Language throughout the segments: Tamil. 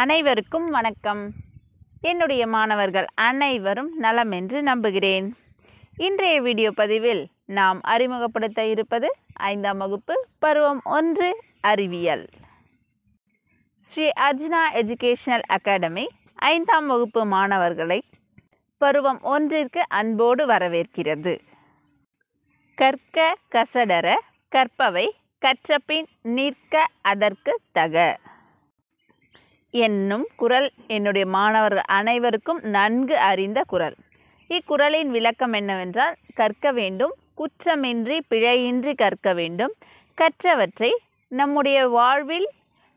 அனைவருக்கும் வணக்கம் என்னுடைய மாணவர்கள் அனைவரும் நலம் என்று நம்புகிறேன் இன்றைய வீடியோ பதிவில் நாம் அறிமுகப்படுத்த இருப்பது ஐந்தாம் வகுப்பு பருவம் ஒன்று அறிவியல் ஸ்ரீ அர்ஜுனா எஜுகேஷனல் அகாடமி ஐந்தாம் வகுப்பு மாணவர்களை பருவம் ஒன்றிற்கு அன்போடு வரவேற்கிறது கற்க கசடர கற்பவை கற்றபின் நிற்க அதற்கு தக என்னும் குரல் என்னுடைய மாணவர்கள் அனைவருக்கும் நன்கு அறிந்த குரல் இக்குறளின் விளக்கம் என்னவென்றால் கற்க வேண்டும் குற்றமின்றி பிழையின்றி கற்க வேண்டும் கற்றவற்றை நம்முடைய வாழ்வில்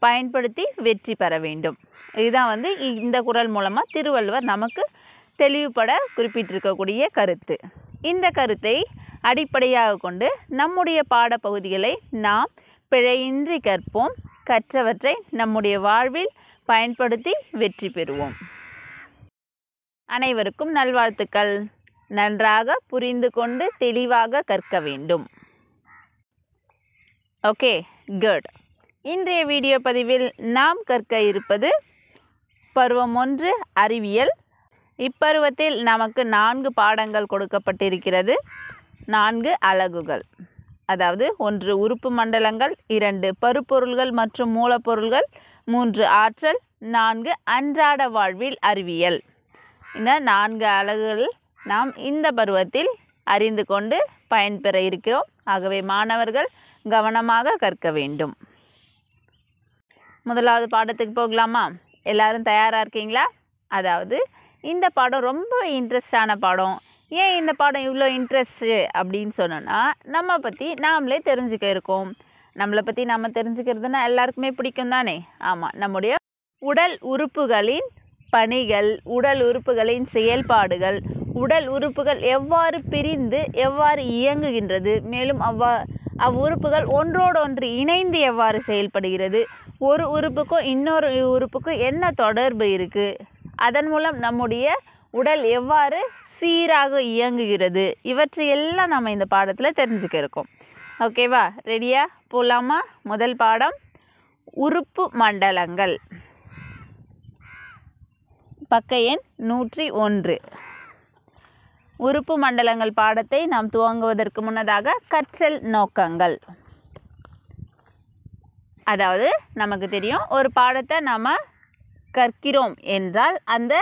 பயன்படுத்தி வெற்றி பெற வேண்டும் இதுதான் வந்து இந்த குரல் மூலமாக திருவள்ளுவர் நமக்கு தெளிவுபட குறிப்பிட்டிருக்கக்கூடிய கருத்து இந்த கருத்தை அடிப்படையாக கொண்டு நம்முடைய பாடப்பகுதிகளை நாம் பிழையின்றி கற்போம் கற்றவற்றை நம்முடைய வாழ்வில் பயன்படுத்தி வெற்றி பெறுவோம் அனைவருக்கும் நல்வாழ்த்துக்கள் நன்றாக புரிந்து கொண்டு தெளிவாக கற்க வேண்டும் ஓகே குட் இன்றைய வீடியோ பதிவில் நாம் கற்க இருப்பது பருவம் ஒன்று அறிவியல் இப்பருவத்தில் நமக்கு நான்கு பாடங்கள் கொடுக்கப்பட்டிருக்கிறது நான்கு அலகுகள் அதாவது ஒன்று உறுப்பு மண்டலங்கள் இரண்டு பருப்பொருள்கள் மற்றும் மூலப்பொருள்கள் மூன்று ஆற்றல் நான்கு அன்றாட வாழ்வில் அறிவியல் இந்த நான்கு அலகுகள் நாம் இந்த பருவத்தில் அறிந்து கொண்டு பயன்பெற இருக்கிறோம் ஆகவே மாணவர்கள் கவனமாக கற்க வேண்டும் முதலாவது பாடத்துக்கு போகலாமா எல்லாரும் தயாராக இருக்கீங்களா அதாவது இந்த பாடம் ரொம்ப இன்ட்ரெஸ்டான பாடம் ஏன் இந்த பாடம் இவ்வளோ இன்ட்ரெஸ்ட்டு அப்படின்னு சொன்னோன்னா நம்ம பற்றி நாமளே தெரிஞ்சுக்க இருக்கோம் நம்மளை பற்றி நம்ம தெரிஞ்சுக்கிறதுனா எல்லாருக்குமே பிடிக்கும் தானே ஆமாம் நம்முடைய உடல் உறுப்புகளின் பணிகள் உடல் உறுப்புகளின் செயல்பாடுகள் உடல் உறுப்புகள் எவ்வாறு பிரிந்து எவ்வாறு இயங்குகின்றது மேலும் அவ்வா அவ்வுறுப்புகள் ஒன்றோடொன்று இணைந்து எவ்வாறு செயல்படுகிறது ஒரு உறுப்புக்கும் இன்னொரு உறுப்புக்கும் என்ன தொடர்பு இருக்குது அதன் மூலம் நம்முடைய உடல் எவ்வாறு சீராக இயங்குகிறது இவற்றையெல்லாம் நம்ம இந்த பாடத்தில் தெரிஞ்சுக்க இருக்கோம் ஓகேவா ரெடியாக போலாமா முதல் பாடம் உறுப்பு மண்டலங்கள் பக்க எண் நூற்றி ஒன்று உறுப்பு மண்டலங்கள் பாடத்தை நாம் துவங்குவதற்கு முன்னதாக கற்றல் நோக்கங்கள் அதாவது நமக்கு தெரியும் ஒரு பாடத்தை நாம் கற்கிறோம் என்றால் அந்த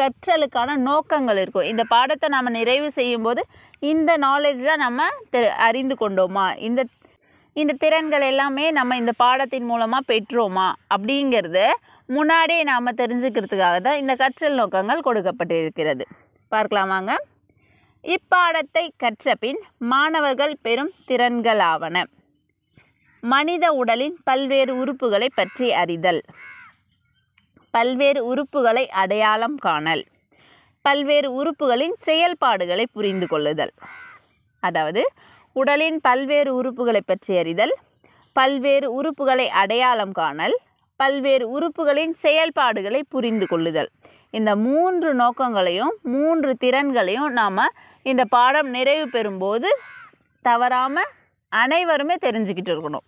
கற்றலுக்கான நோக்கங்கள் இருக்கும் இந்த பாடத்தை நாம் நிறைவு செய்யும்போது இந்த நாலேஜில் நம்ம தெ அறிந்து கொண்டோமா இந்த இந்த திறன்கள் எல்லாமே நம்ம இந்த பாடத்தின் மூலமாக பெற்றோமா அப்படிங்கிறத முன்னாடியே நாம் தெரிஞ்சுக்கிறதுக்காக தான் இந்த கற்றல் நோக்கங்கள் கொடுக்கப்பட்டிருக்கிறது பார்க்கலாமாங்க இப்பாடத்தை கற்ற பின் மாணவர்கள் பெறும் திறன்களாவன மனித உடலின் பல்வேறு உறுப்புகளை பற்றி அறிதல் பல்வேறு உறுப்புகளை அடையாளம் காணல் பல்வேறு உறுப்புகளின் செயல்பாடுகளை புரிந்து கொள்ளுதல் அதாவது உடலின் பல்வேறு உறுப்புகளை பற்றி அறிதல் பல்வேறு உறுப்புகளை அடையாளம் காணல் பல்வேறு உறுப்புகளின் செயல்பாடுகளை புரிந்து கொள்ளுதல் இந்த மூன்று நோக்கங்களையும் மூன்று திறன்களையும் நாம் இந்த பாடம் நிறைவு பெறும்போது தவறாமல் அனைவருமே தெரிஞ்சுக்கிட்டு இருக்கணும்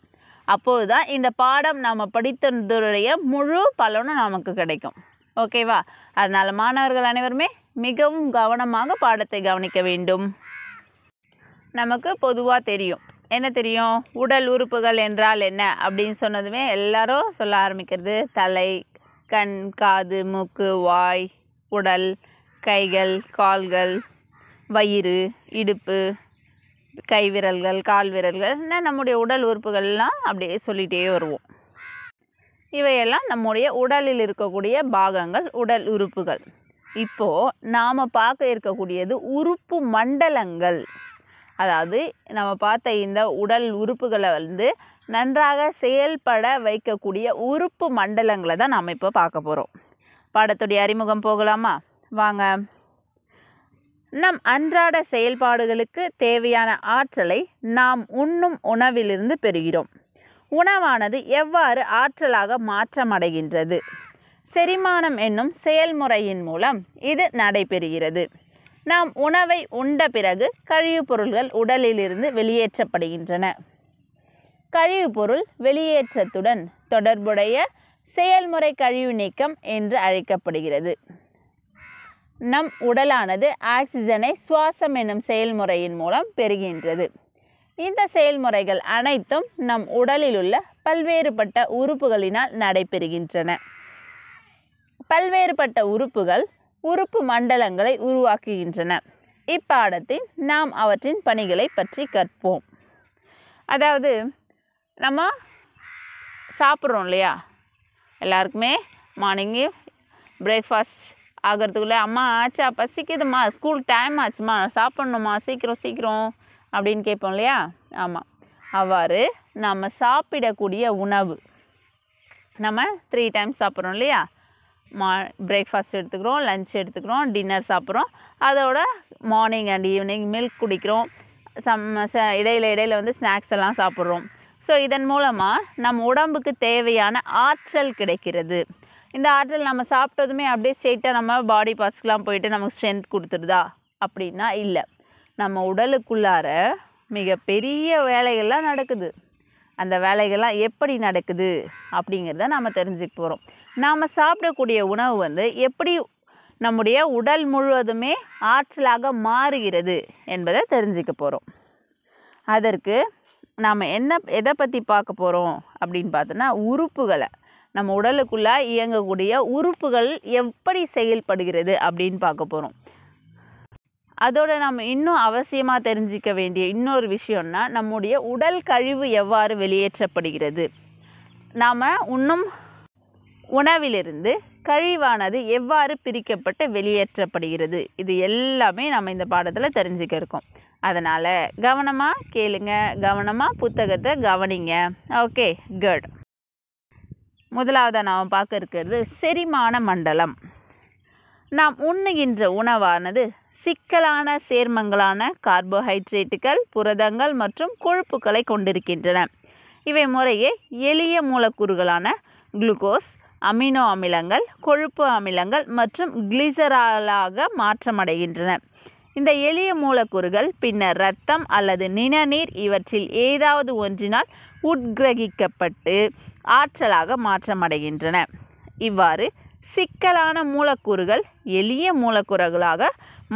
அப்போது தான் இந்த பாடம் நாம் படித்ததுடைய முழு பலனும் நமக்கு கிடைக்கும் ஓகேவா அதனால் மாணவர்கள் அனைவருமே மிகவும் கவனமாக பாடத்தை கவனிக்க வேண்டும் நமக்கு பொதுவாக தெரியும் என்ன தெரியும் உடல் உறுப்புகள் என்றால் என்ன அப்படின்னு சொன்னதுமே எல்லாரும் சொல்ல ஆரம்பிக்கிறது தலை கண் காது மூக்கு வாய் உடல் கைகள் கால்கள் வயிறு இடுப்பு கை விரல்கள் கால் விரல்கள் என்ன நம்முடைய உடல் உறுப்புகள்லாம் அப்படியே சொல்லிகிட்டே வருவோம் இவையெல்லாம் நம்முடைய உடலில் இருக்கக்கூடிய பாகங்கள் உடல் உறுப்புகள் இப்போது நாம் பார்க்க இருக்கக்கூடியது உறுப்பு மண்டலங்கள் அதாவது நம்ம பார்த்த இந்த உடல் உறுப்புகளை வந்து நன்றாக செயல்பட வைக்கக்கூடிய உறுப்பு மண்டலங்களை தான் நாம் இப்போ பார்க்க போகிறோம் பாடத்துடைய அறிமுகம் போகலாமா வாங்க நம் அன்றாட செயல்பாடுகளுக்கு தேவையான ஆற்றலை நாம் உண்ணும் உணவிலிருந்து பெறுகிறோம் உணவானது எவ்வாறு ஆற்றலாக மாற்றமடைகின்றது செரிமானம் என்னும் செயல்முறையின் மூலம் இது நடைபெறுகிறது நாம் உணவை உண்ட பிறகு கழிவுப் பொருள்கள் உடலிலிருந்து வெளியேற்றப்படுகின்றன கழிவுப் பொருள் வெளியேற்றத்துடன் தொடர்புடைய செயல்முறை கழிவு நீக்கம் என்று அழைக்கப்படுகிறது நம் உடலானது ஆக்சிஜனை சுவாசம் என்னும் செயல்முறையின் மூலம் பெறுகின்றது இந்த செயல்முறைகள் அனைத்தும் நம் உடலில் உள்ள பல்வேறுபட்ட உறுப்புகளினால் நடைபெறுகின்றன பல்வேறுபட்ட உறுப்புகள் உறுப்பு மண்டலங்களை உருவாக்குகின்றன இப்பாடத்தில் நாம் அவற்றின் பணிகளை பற்றி கற்போம் அதாவது நம்ம சாப்பிட்றோம் இல்லையா எல்லாருக்குமே மார்னிங்கு பிரேக்ஃபாஸ்ட் ஆகிறதுக்குள்ளே அம்மா ஆச்சா பசிக்குதுமா ஸ்கூல் டைம் ஆச்சுமா சாப்பிட்ணுமா சீக்கிரம் சீக்கிரம் அப்படின்னு கேட்போம் இல்லையா ஆமாம் அவ்வாறு நம்ம சாப்பிடக்கூடிய உணவு நம்ம த்ரீ டைம்ஸ் சாப்பிட்றோம் இல்லையா மா பிரேக்ஃபாஸ்ட் எடுத்துக்கிறோம் லன்ச் எடுத்துக்கிறோம் டின்னர் சாப்பிட்றோம் அதோட மார்னிங் அண்ட் ஈவினிங் மில்க் குடிக்கிறோம் சம் ச இடையில் இடையில் வந்து ஸ்நாக்ஸ் எல்லாம் சாப்பிட்றோம் ஸோ இதன் மூலமாக நம் உடம்புக்கு தேவையான ஆற்றல் கிடைக்கிறது இந்த ஆற்றல் நம்ம சாப்பிட்டதுமே அப்படியே ஸ்ட்ரெயிட்டாக நம்ம பாடி பார்ட்ஸ்க்கெலாம் போயிட்டு நமக்கு ஸ்ட்ரென்த் கொடுத்துருதா அப்படின்னா இல்லை நம்ம உடலுக்குள்ளார மிகப்பெரிய வேலைகள்லாம் நடக்குது அந்த வேலைகள்லாம் எப்படி நடக்குது அப்படிங்கிறத நம்ம தெரிஞ்சுக்க போகிறோம் நாம் சாப்பிடக்கூடிய உணவு வந்து எப்படி நம்முடைய உடல் முழுவதுமே ஆற்றலாக மாறுகிறது என்பதை தெரிஞ்சுக்க போகிறோம் அதற்கு நாம் என்ன எதை பற்றி பார்க்க போகிறோம் அப்படின்னு பார்த்தோன்னா உறுப்புகளை நம்ம உடலுக்குள்ளே இயங்கக்கூடிய உறுப்புகள் எப்படி செயல்படுகிறது அப்படின்னு பார்க்க போகிறோம் அதோட நம்ம இன்னும் அவசியமாக தெரிஞ்சிக்க வேண்டிய இன்னொரு விஷயம்னா நம்முடைய உடல் கழிவு எவ்வாறு வெளியேற்றப்படுகிறது நாம் இன்னும் உணவிலிருந்து கழிவானது எவ்வாறு பிரிக்கப்பட்டு வெளியேற்றப்படுகிறது இது எல்லாமே நம்ம இந்த பாடத்தில் தெரிஞ்சுக்க இருக்கோம் அதனால் கவனமாக கேளுங்க கவனமாக புத்தகத்தை கவனிங்க ஓகே குட் முதலாவதாக நாம் பார்க்க இருக்கிறது செரிமான மண்டலம் நாம் உண்ணுகின்ற உணவானது சிக்கலான சேர்மங்களான கார்போஹைட்ரேட்டுகள் புரதங்கள் மற்றும் கொழுப்புகளை கொண்டிருக்கின்றன இவை முறையே எளிய மூலக்கூறுகளான குளுக்கோஸ் அமினோ அமிலங்கள் கொழுப்பு அமிலங்கள் மற்றும் கிளிசராலாக மாற்றமடைகின்றன இந்த எளிய மூலக்கூறுகள் பின்னர் இரத்தம் அல்லது நிணநீர் இவற்றில் ஏதாவது ஒன்றினால் உட்கிரகிக்கப்பட்டு ஆற்றலாக மாற்றமடைகின்றன இவ்வாறு சிக்கலான மூலக்கூறுகள் எளிய மூலக்கூறுகளாக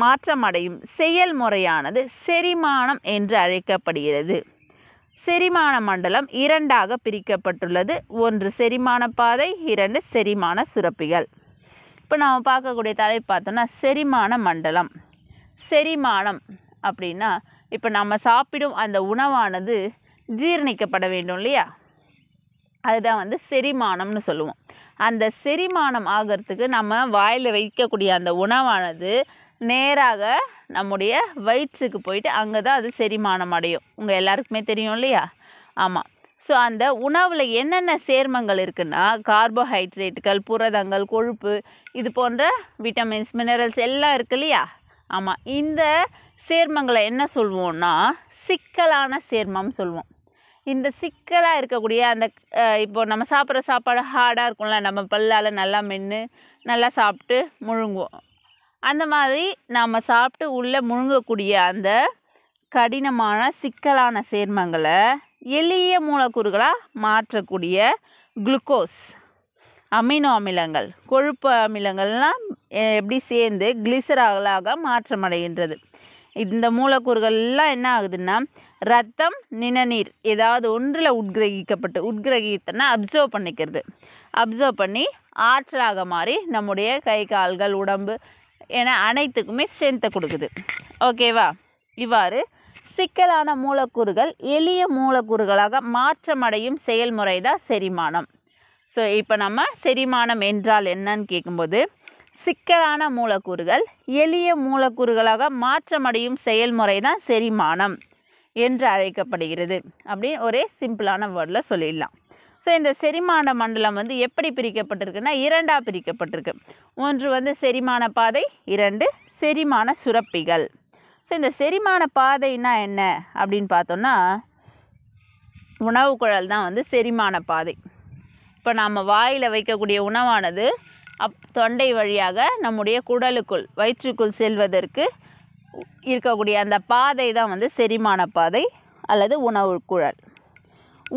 மாற்றமடையும் செயல்முறையானது செரிமானம் என்று அழைக்கப்படுகிறது செரிமான மண்டலம் இரண்டாக பிரிக்கப்பட்டுள்ளது ஒன்று செரிமான பாதை இரண்டு செரிமான சுரப்பிகள் இப்போ நாம் பார்க்கக்கூடிய தலைப்பு பார்த்தோம்னா செரிமான மண்டலம் செரிமானம் அப்படின்னா இப்போ நம்ம சாப்பிடும் அந்த உணவானது ஜீரணிக்கப்பட வேண்டும் இல்லையா அதுதான் வந்து செரிமானம்னு சொல்லுவோம் அந்த செரிமானம் ஆகிறதுக்கு நம்ம வாயில் வைக்கக்கூடிய அந்த உணவானது நேராக நம்முடைய வயிற்றுக்கு போயிட்டு அங்கே தான் அது செரிமானம் அடையும் உங்கள் எல்லாருக்குமே தெரியும் இல்லையா ஆமாம் ஸோ அந்த உணவில் என்னென்ன சேர்மங்கள் இருக்குன்னா கார்போஹைட்ரேட்டுகள் புரதங்கள் கொழுப்பு இது போன்ற விட்டமின்ஸ் மினரல்ஸ் எல்லாம் இருக்கு இல்லையா ஆமாம் இந்த சேர்மங்களை என்ன சொல்வோம்னா சிக்கலான சேர்மம் சொல்லுவோம் இந்த சிக்கலாக இருக்கக்கூடிய அந்த இப்போது நம்ம சாப்பிட்ற சாப்பாடு ஹார்டாக இருக்கும்ல நம்ம பல்லால் நல்லா மென்று நல்லா சாப்பிட்டு முழுங்குவோம் அந்த மாதிரி நாம் சாப்பிட்டு உள்ளே முழுங்கக்கூடிய அந்த கடினமான சிக்கலான சேர்மங்களை எளிய மூலக்கூறுகளாக மாற்றக்கூடிய குளுக்கோஸ் அமினோ அமிலங்கள் கொழுப்பு அமிலங்கள்லாம் எப்படி சேர்ந்து கிளிசராகலாக மாற்றமடைகின்றது இந்த மூலக்கூறுகள்லாம் என்ன ஆகுதுன்னா ரத்தம் நிணநீர் ஏதாவது ஒன்றில் உட்கிரகிக்கப்பட்டு உட்கிரகித்தனா அப்சர்வ் பண்ணிக்கிறது அப்சர்வ் பண்ணி ஆற்றலாக மாறி நம்முடைய கை கால்கள் உடம்பு என அனைத்துக்குமே ஸ்ட்ரென்த்தை கொடுக்குது ஓகேவா இவ்வாறு சிக்கலான மூலக்கூறுகள் எளிய மூலக்கூறுகளாக மாற்றமடையும் செயல்முறை தான் செரிமானம் ஸோ இப்போ நம்ம செரிமானம் என்றால் என்னன்னு கேட்கும்போது சிக்கலான மூலக்கூறுகள் எளிய மூலக்கூறுகளாக மாற்றமடையும் செயல்முறை தான் செரிமானம் என்று அழைக்கப்படுகிறது அப்படின்னு ஒரே சிம்பிளான வேர்டில் சொல்லிடலாம் ஸோ இந்த செரிமான மண்டலம் வந்து எப்படி பிரிக்கப்பட்டிருக்குன்னா இரண்டாக பிரிக்கப்பட்டிருக்கு ஒன்று வந்து செரிமான பாதை இரண்டு செரிமான சுரப்பிகள் ஸோ இந்த செரிமான பாதைனா என்ன அப்படின்னு பார்த்தோம்னா உணவு குழல் தான் வந்து செரிமான பாதை இப்போ நாம் வாயில் வைக்கக்கூடிய உணவானது அப் தொண்டை வழியாக நம்முடைய குடலுக்குள் வயிற்றுக்குள் செல்வதற்கு இருக்கக்கூடிய அந்த பாதை தான் வந்து செரிமான பாதை அல்லது உணவு குழல்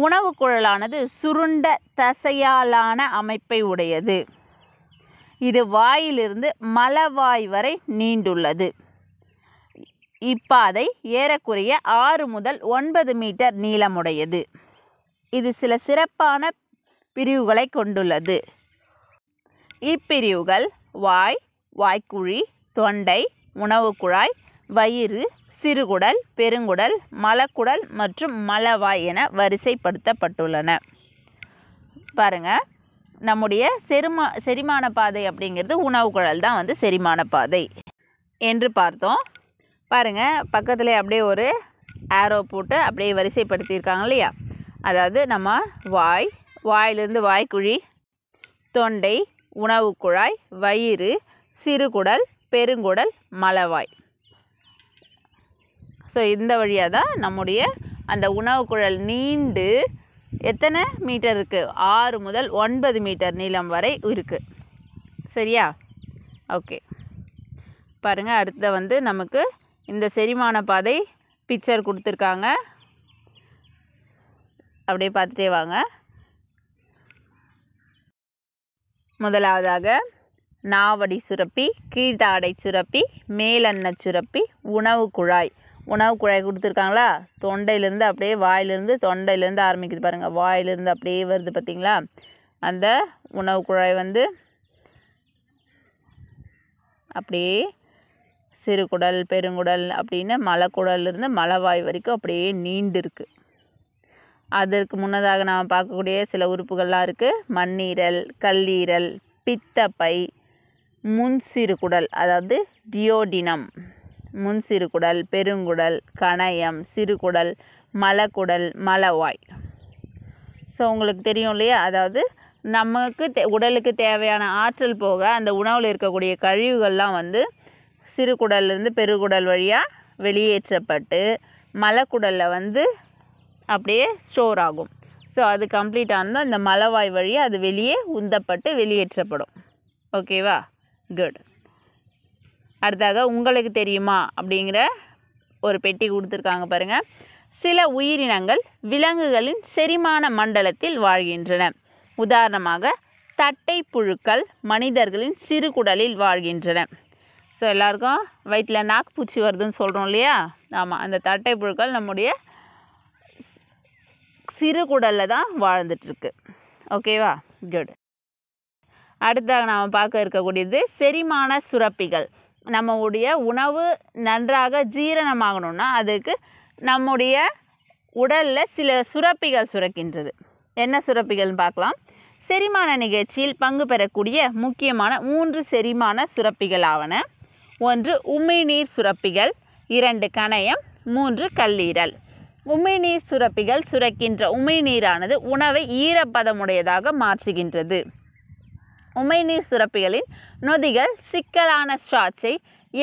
உணவு குழலானது சுருண்ட தசையாலான அமைப்பை உடையது இது வாயிலிருந்து மலவாய் வரை நீண்டுள்ளது இப்பாதை ஏறக்குறைய ஆறு முதல் ஒன்பது மீட்டர் நீளமுடையது இது சில சிறப்பான பிரிவுகளை கொண்டுள்ளது இப்பிரிவுகள் வாய் வாய்க்குழி தொண்டை உணவு குழாய் வயிறு சிறுகுடல் பெருங்குடல் மலக்குடல் மற்றும் மலவாய் என வரிசைப்படுத்தப்பட்டுள்ளன பாருங்கள் நம்முடைய செருமா செரிமான பாதை அப்படிங்கிறது உணவு குழல் தான் வந்து செரிமான பாதை என்று பார்த்தோம் பாருங்கள் பக்கத்தில் அப்படியே ஒரு ஆரோ போட்டு அப்படியே வரிசைப்படுத்தியிருக்காங்க இல்லையா அதாவது நம்ம வாய் வாயிலிருந்து வாய்க்குழி தொண்டை உணவு குழாய் வயிறு சிறுகுடல் பெருங்குடல் மலவாய் ஸோ இந்த வழியாக தான் நம்முடைய அந்த உணவு குழல் நீண்டு எத்தனை மீட்டர் இருக்குது ஆறு முதல் ஒன்பது மீட்டர் நீளம் வரை இருக்குது சரியா ஓகே பாருங்கள் அடுத்த வந்து நமக்கு இந்த செரிமான பாதை பிக்சர் கொடுத்துருக்காங்க அப்படியே பார்த்துட்டே வாங்க முதலாவதாக நாவடி சுரப்பி கீழ்த்தாடை சுரப்பி மேலன்ன சுரப்பி உணவு குழாய் உணவு குழாய் கொடுத்துருக்காங்களா தொண்டையிலேருந்து அப்படியே வாயிலேருந்து தொண்டையிலேருந்து ஆரம்பிக்குது பாருங்கள் வாயிலேருந்து அப்படியே வருது பார்த்திங்களா அந்த உணவு குழாய் வந்து அப்படியே சிறுகுடல் பெருங்குடல் அப்படின்னு மலைக்குடல்லேருந்து மலைவாய் வரைக்கும் அப்படியே நீண்டு இருக்குது அதற்கு முன்னதாக நாம் பார்க்கக்கூடிய சில உறுப்புகள்லாம் இருக்குது மண்ணீரல் கல்லீரல் பித்தப்பை முன்சிறுகுடல் அதாவது டியோடினம் முன்சிறுகுடல் பெருங்குடல் கணயம் சிறுகுடல் மலக்குடல் மலவாய் ஸோ உங்களுக்கு தெரியும் இல்லையா அதாவது நமக்கு தே உடலுக்கு தேவையான ஆற்றல் போக அந்த உணவில் இருக்கக்கூடிய கழிவுகள்லாம் வந்து சிறுகுடல்லேருந்து பெருகுடல் வழியாக வெளியேற்றப்பட்டு மலக்குடலில் வந்து அப்படியே ஸ்டோர் ஆகும் ஸோ அது கம்ப்ளீட்டாக இருந்தால் இந்த மலவாய் வழியாக அது வெளியே உந்தப்பட்டு வெளியேற்றப்படும் ஓகேவா குட் அடுத்தாக உங்களுக்கு தெரியுமா அப்படிங்கிற ஒரு பெட்டி கொடுத்துருக்காங்க பாருங்கள் சில உயிரினங்கள் விலங்குகளின் செரிமான மண்டலத்தில் வாழ்கின்றன உதாரணமாக தட்டை புழுக்கள் மனிதர்களின் சிறுகுடலில் வாழ்கின்றன ஸோ எல்லாருக்கும் வயிற்றில் நாக்குப்பூச்சி வருதுன்னு சொல்கிறோம் இல்லையா ஆமாம் அந்த தட்டை புழுக்கள் நம்முடைய சிறுகுடலில் தான் வாழ்ந்துட்டுருக்கு ஓகேவா குட் அடுத்தாக நாம் பார்க்க இருக்கக்கூடியது செரிமான சுரப்பிகள் நம்முடைய உணவு நன்றாக ஜீரணமாகணும்னா அதுக்கு நம்முடைய உடலில் சில சுரப்பிகள் சுரக்கின்றது என்ன சுரப்பிகள்னு பார்க்கலாம் செரிமான நிகழ்ச்சியில் பங்கு பெறக்கூடிய முக்கியமான மூன்று செரிமான சுரப்பிகள் ஆவன ஒன்று உமிழ்நீர் சுரப்பிகள் இரண்டு கணையம் மூன்று கல்லீரல் உமிழ்நீர் சுரப்பிகள் சுரக்கின்ற உமிழ்நீரானது உணவை ஈரப்பதமுடையதாக மாற்றுகின்றது உமைநீர் சுரப்பிகளின் நொதிகள் சிக்கலான ஸ்ட்ராட்சை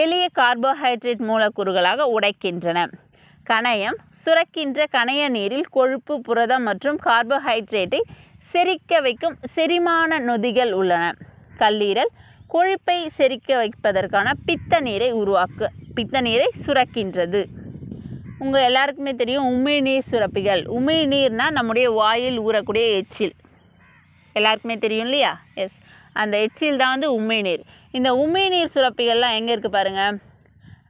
எளிய கார்போஹைட்ரேட் மூலக்கூறுகளாக உடைக்கின்றன கணையம் சுரக்கின்ற கணைய நீரில் கொழுப்பு புரதம் மற்றும் கார்போஹைட்ரேட்டை செரிக்க வைக்கும் செரிமான நொதிகள் உள்ளன கல்லீரல் கொழுப்பை செரிக்க வைப்பதற்கான பித்த நீரை உருவாக்கு பித்த நீரை சுரக்கின்றது உங்கள் எல்லாருக்குமே தெரியும் உமிழ்நீர் சுரப்பிகள் உமிழ்நீர்னால் நம்முடைய வாயில் ஊறக்கூடிய எச்சில் எல்லாருக்குமே தெரியும் இல்லையா எஸ் அந்த எச்சில் தான் வந்து உண்மை நீர் இந்த உண்மை நீர் சுரப்பிகள்லாம் எங்கே இருக்குது பாருங்கள்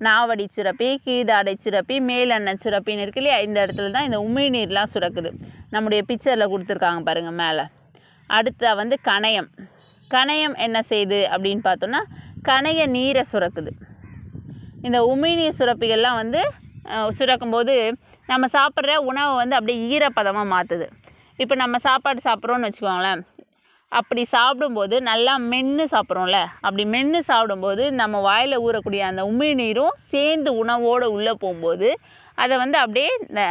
நாவடி சுரப்பி கீதாடை சுரப்பி மேலெண்ணெய் சுரப்பின்னு இருக்கு இல்லையா இந்த இடத்துல தான் இந்த உண்மை நீர்லாம் சுரக்குது நம்முடைய பிக்சரில் கொடுத்துருக்காங்க பாருங்கள் மேலே அடுத்த வந்து கணையம் கணையம் என்ன செய்யுது அப்படின்னு பார்த்தோன்னா கணைய நீரை சுரக்குது இந்த உமிழ்நீர் சுரப்பிகள்லாம் வந்து சுரக்கும்போது நம்ம சாப்பிட்ற உணவை வந்து அப்படியே ஈரப்பதமாக மாற்றுது இப்போ நம்ம சாப்பாடு சாப்பிட்றோன்னு வச்சுக்கோங்களேன் அப்படி சாப்பிடும்போது நல்லா மென்று சாப்பிட்றோம்ல அப்படி மென்று சாப்பிடும்போது நம்ம வாயில் ஊறக்கூடிய அந்த உமிழ்நீரும் சேர்ந்து உணவோடு உள்ளே போகும்போது அதை வந்து அப்படியே இந்த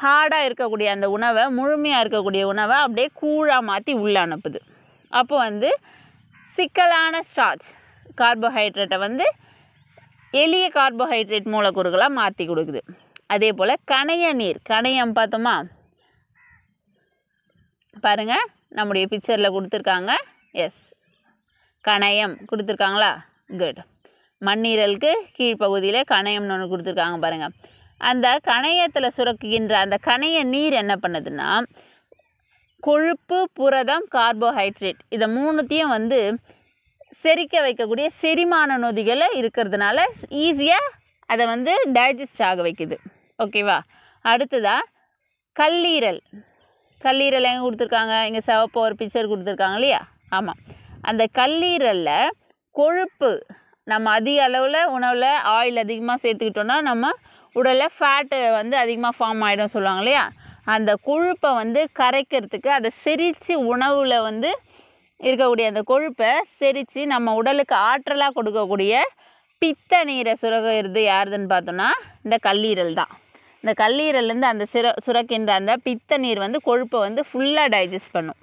ஹார்டாக இருக்கக்கூடிய அந்த உணவை முழுமையாக இருக்கக்கூடிய உணவை அப்படியே கூழாக மாற்றி உள்ளே அனுப்புது அப்போ வந்து சிக்கலான ஸ்டார்ச் கார்போஹைட்ரேட்டை வந்து எளிய கார்போஹைட்ரேட் மூலக்கூறுகளாக மாற்றி கொடுக்குது அதே போல் கணைய நீர் கணையம் பார்த்தோமா பாருங்கள் நம்முடைய பிக்சரில் கொடுத்துருக்காங்க எஸ் கணையம் கொடுத்துருக்காங்களா குட் மண்ணீரலுக்கு கீழ்ப்பகுதியில் கணையம்னு ஒன்று கொடுத்துருக்காங்க பாருங்கள் அந்த கணையத்தில் சுரக்குகின்ற அந்த கணைய நீர் என்ன பண்ணுதுன்னா கொழுப்பு புரதம் கார்போஹைட்ரேட் இதை மூணுத்தையும் வந்து செரிக்க வைக்கக்கூடிய செரிமான நொதிகளை இருக்கிறதுனால ஈஸியாக அதை வந்து டைஜஸ்ட் ஆக வைக்குது ஓகேவா அடுத்ததாக கல்லீரல் கல்லீரல் எங்கே கொடுத்துருக்காங்க இங்கே சிவப்பு ஒரு பிக்சர் கொடுத்துருக்காங்க இல்லையா ஆமாம் அந்த கல்லீரலில் கொழுப்பு நம்ம அதிக அளவில் உணவில் ஆயில் அதிகமாக சேர்த்துக்கிட்டோன்னா நம்ம உடலில் ஃபேட்டு வந்து அதிகமாக ஃபார்ம் ஆகிடும் சொல்லுவாங்க இல்லையா அந்த கொழுப்பை வந்து கரைக்கிறதுக்கு அதை செரித்து உணவில் வந்து இருக்கக்கூடிய அந்த கொழுப்பை செரித்து நம்ம உடலுக்கு ஆற்றலாக கொடுக்கக்கூடிய பித்த நீரை சுரகிறது யாருதுன்னு பார்த்தோம்னா இந்த கல்லீரல் தான் இந்த கல்லீரல்லேருந்து அந்த சிற சுரக்கின்ற அந்த பித்த நீர் வந்து கொழுப்பை வந்து ஃபுல்லாக டைஜஸ்ட் பண்ணும்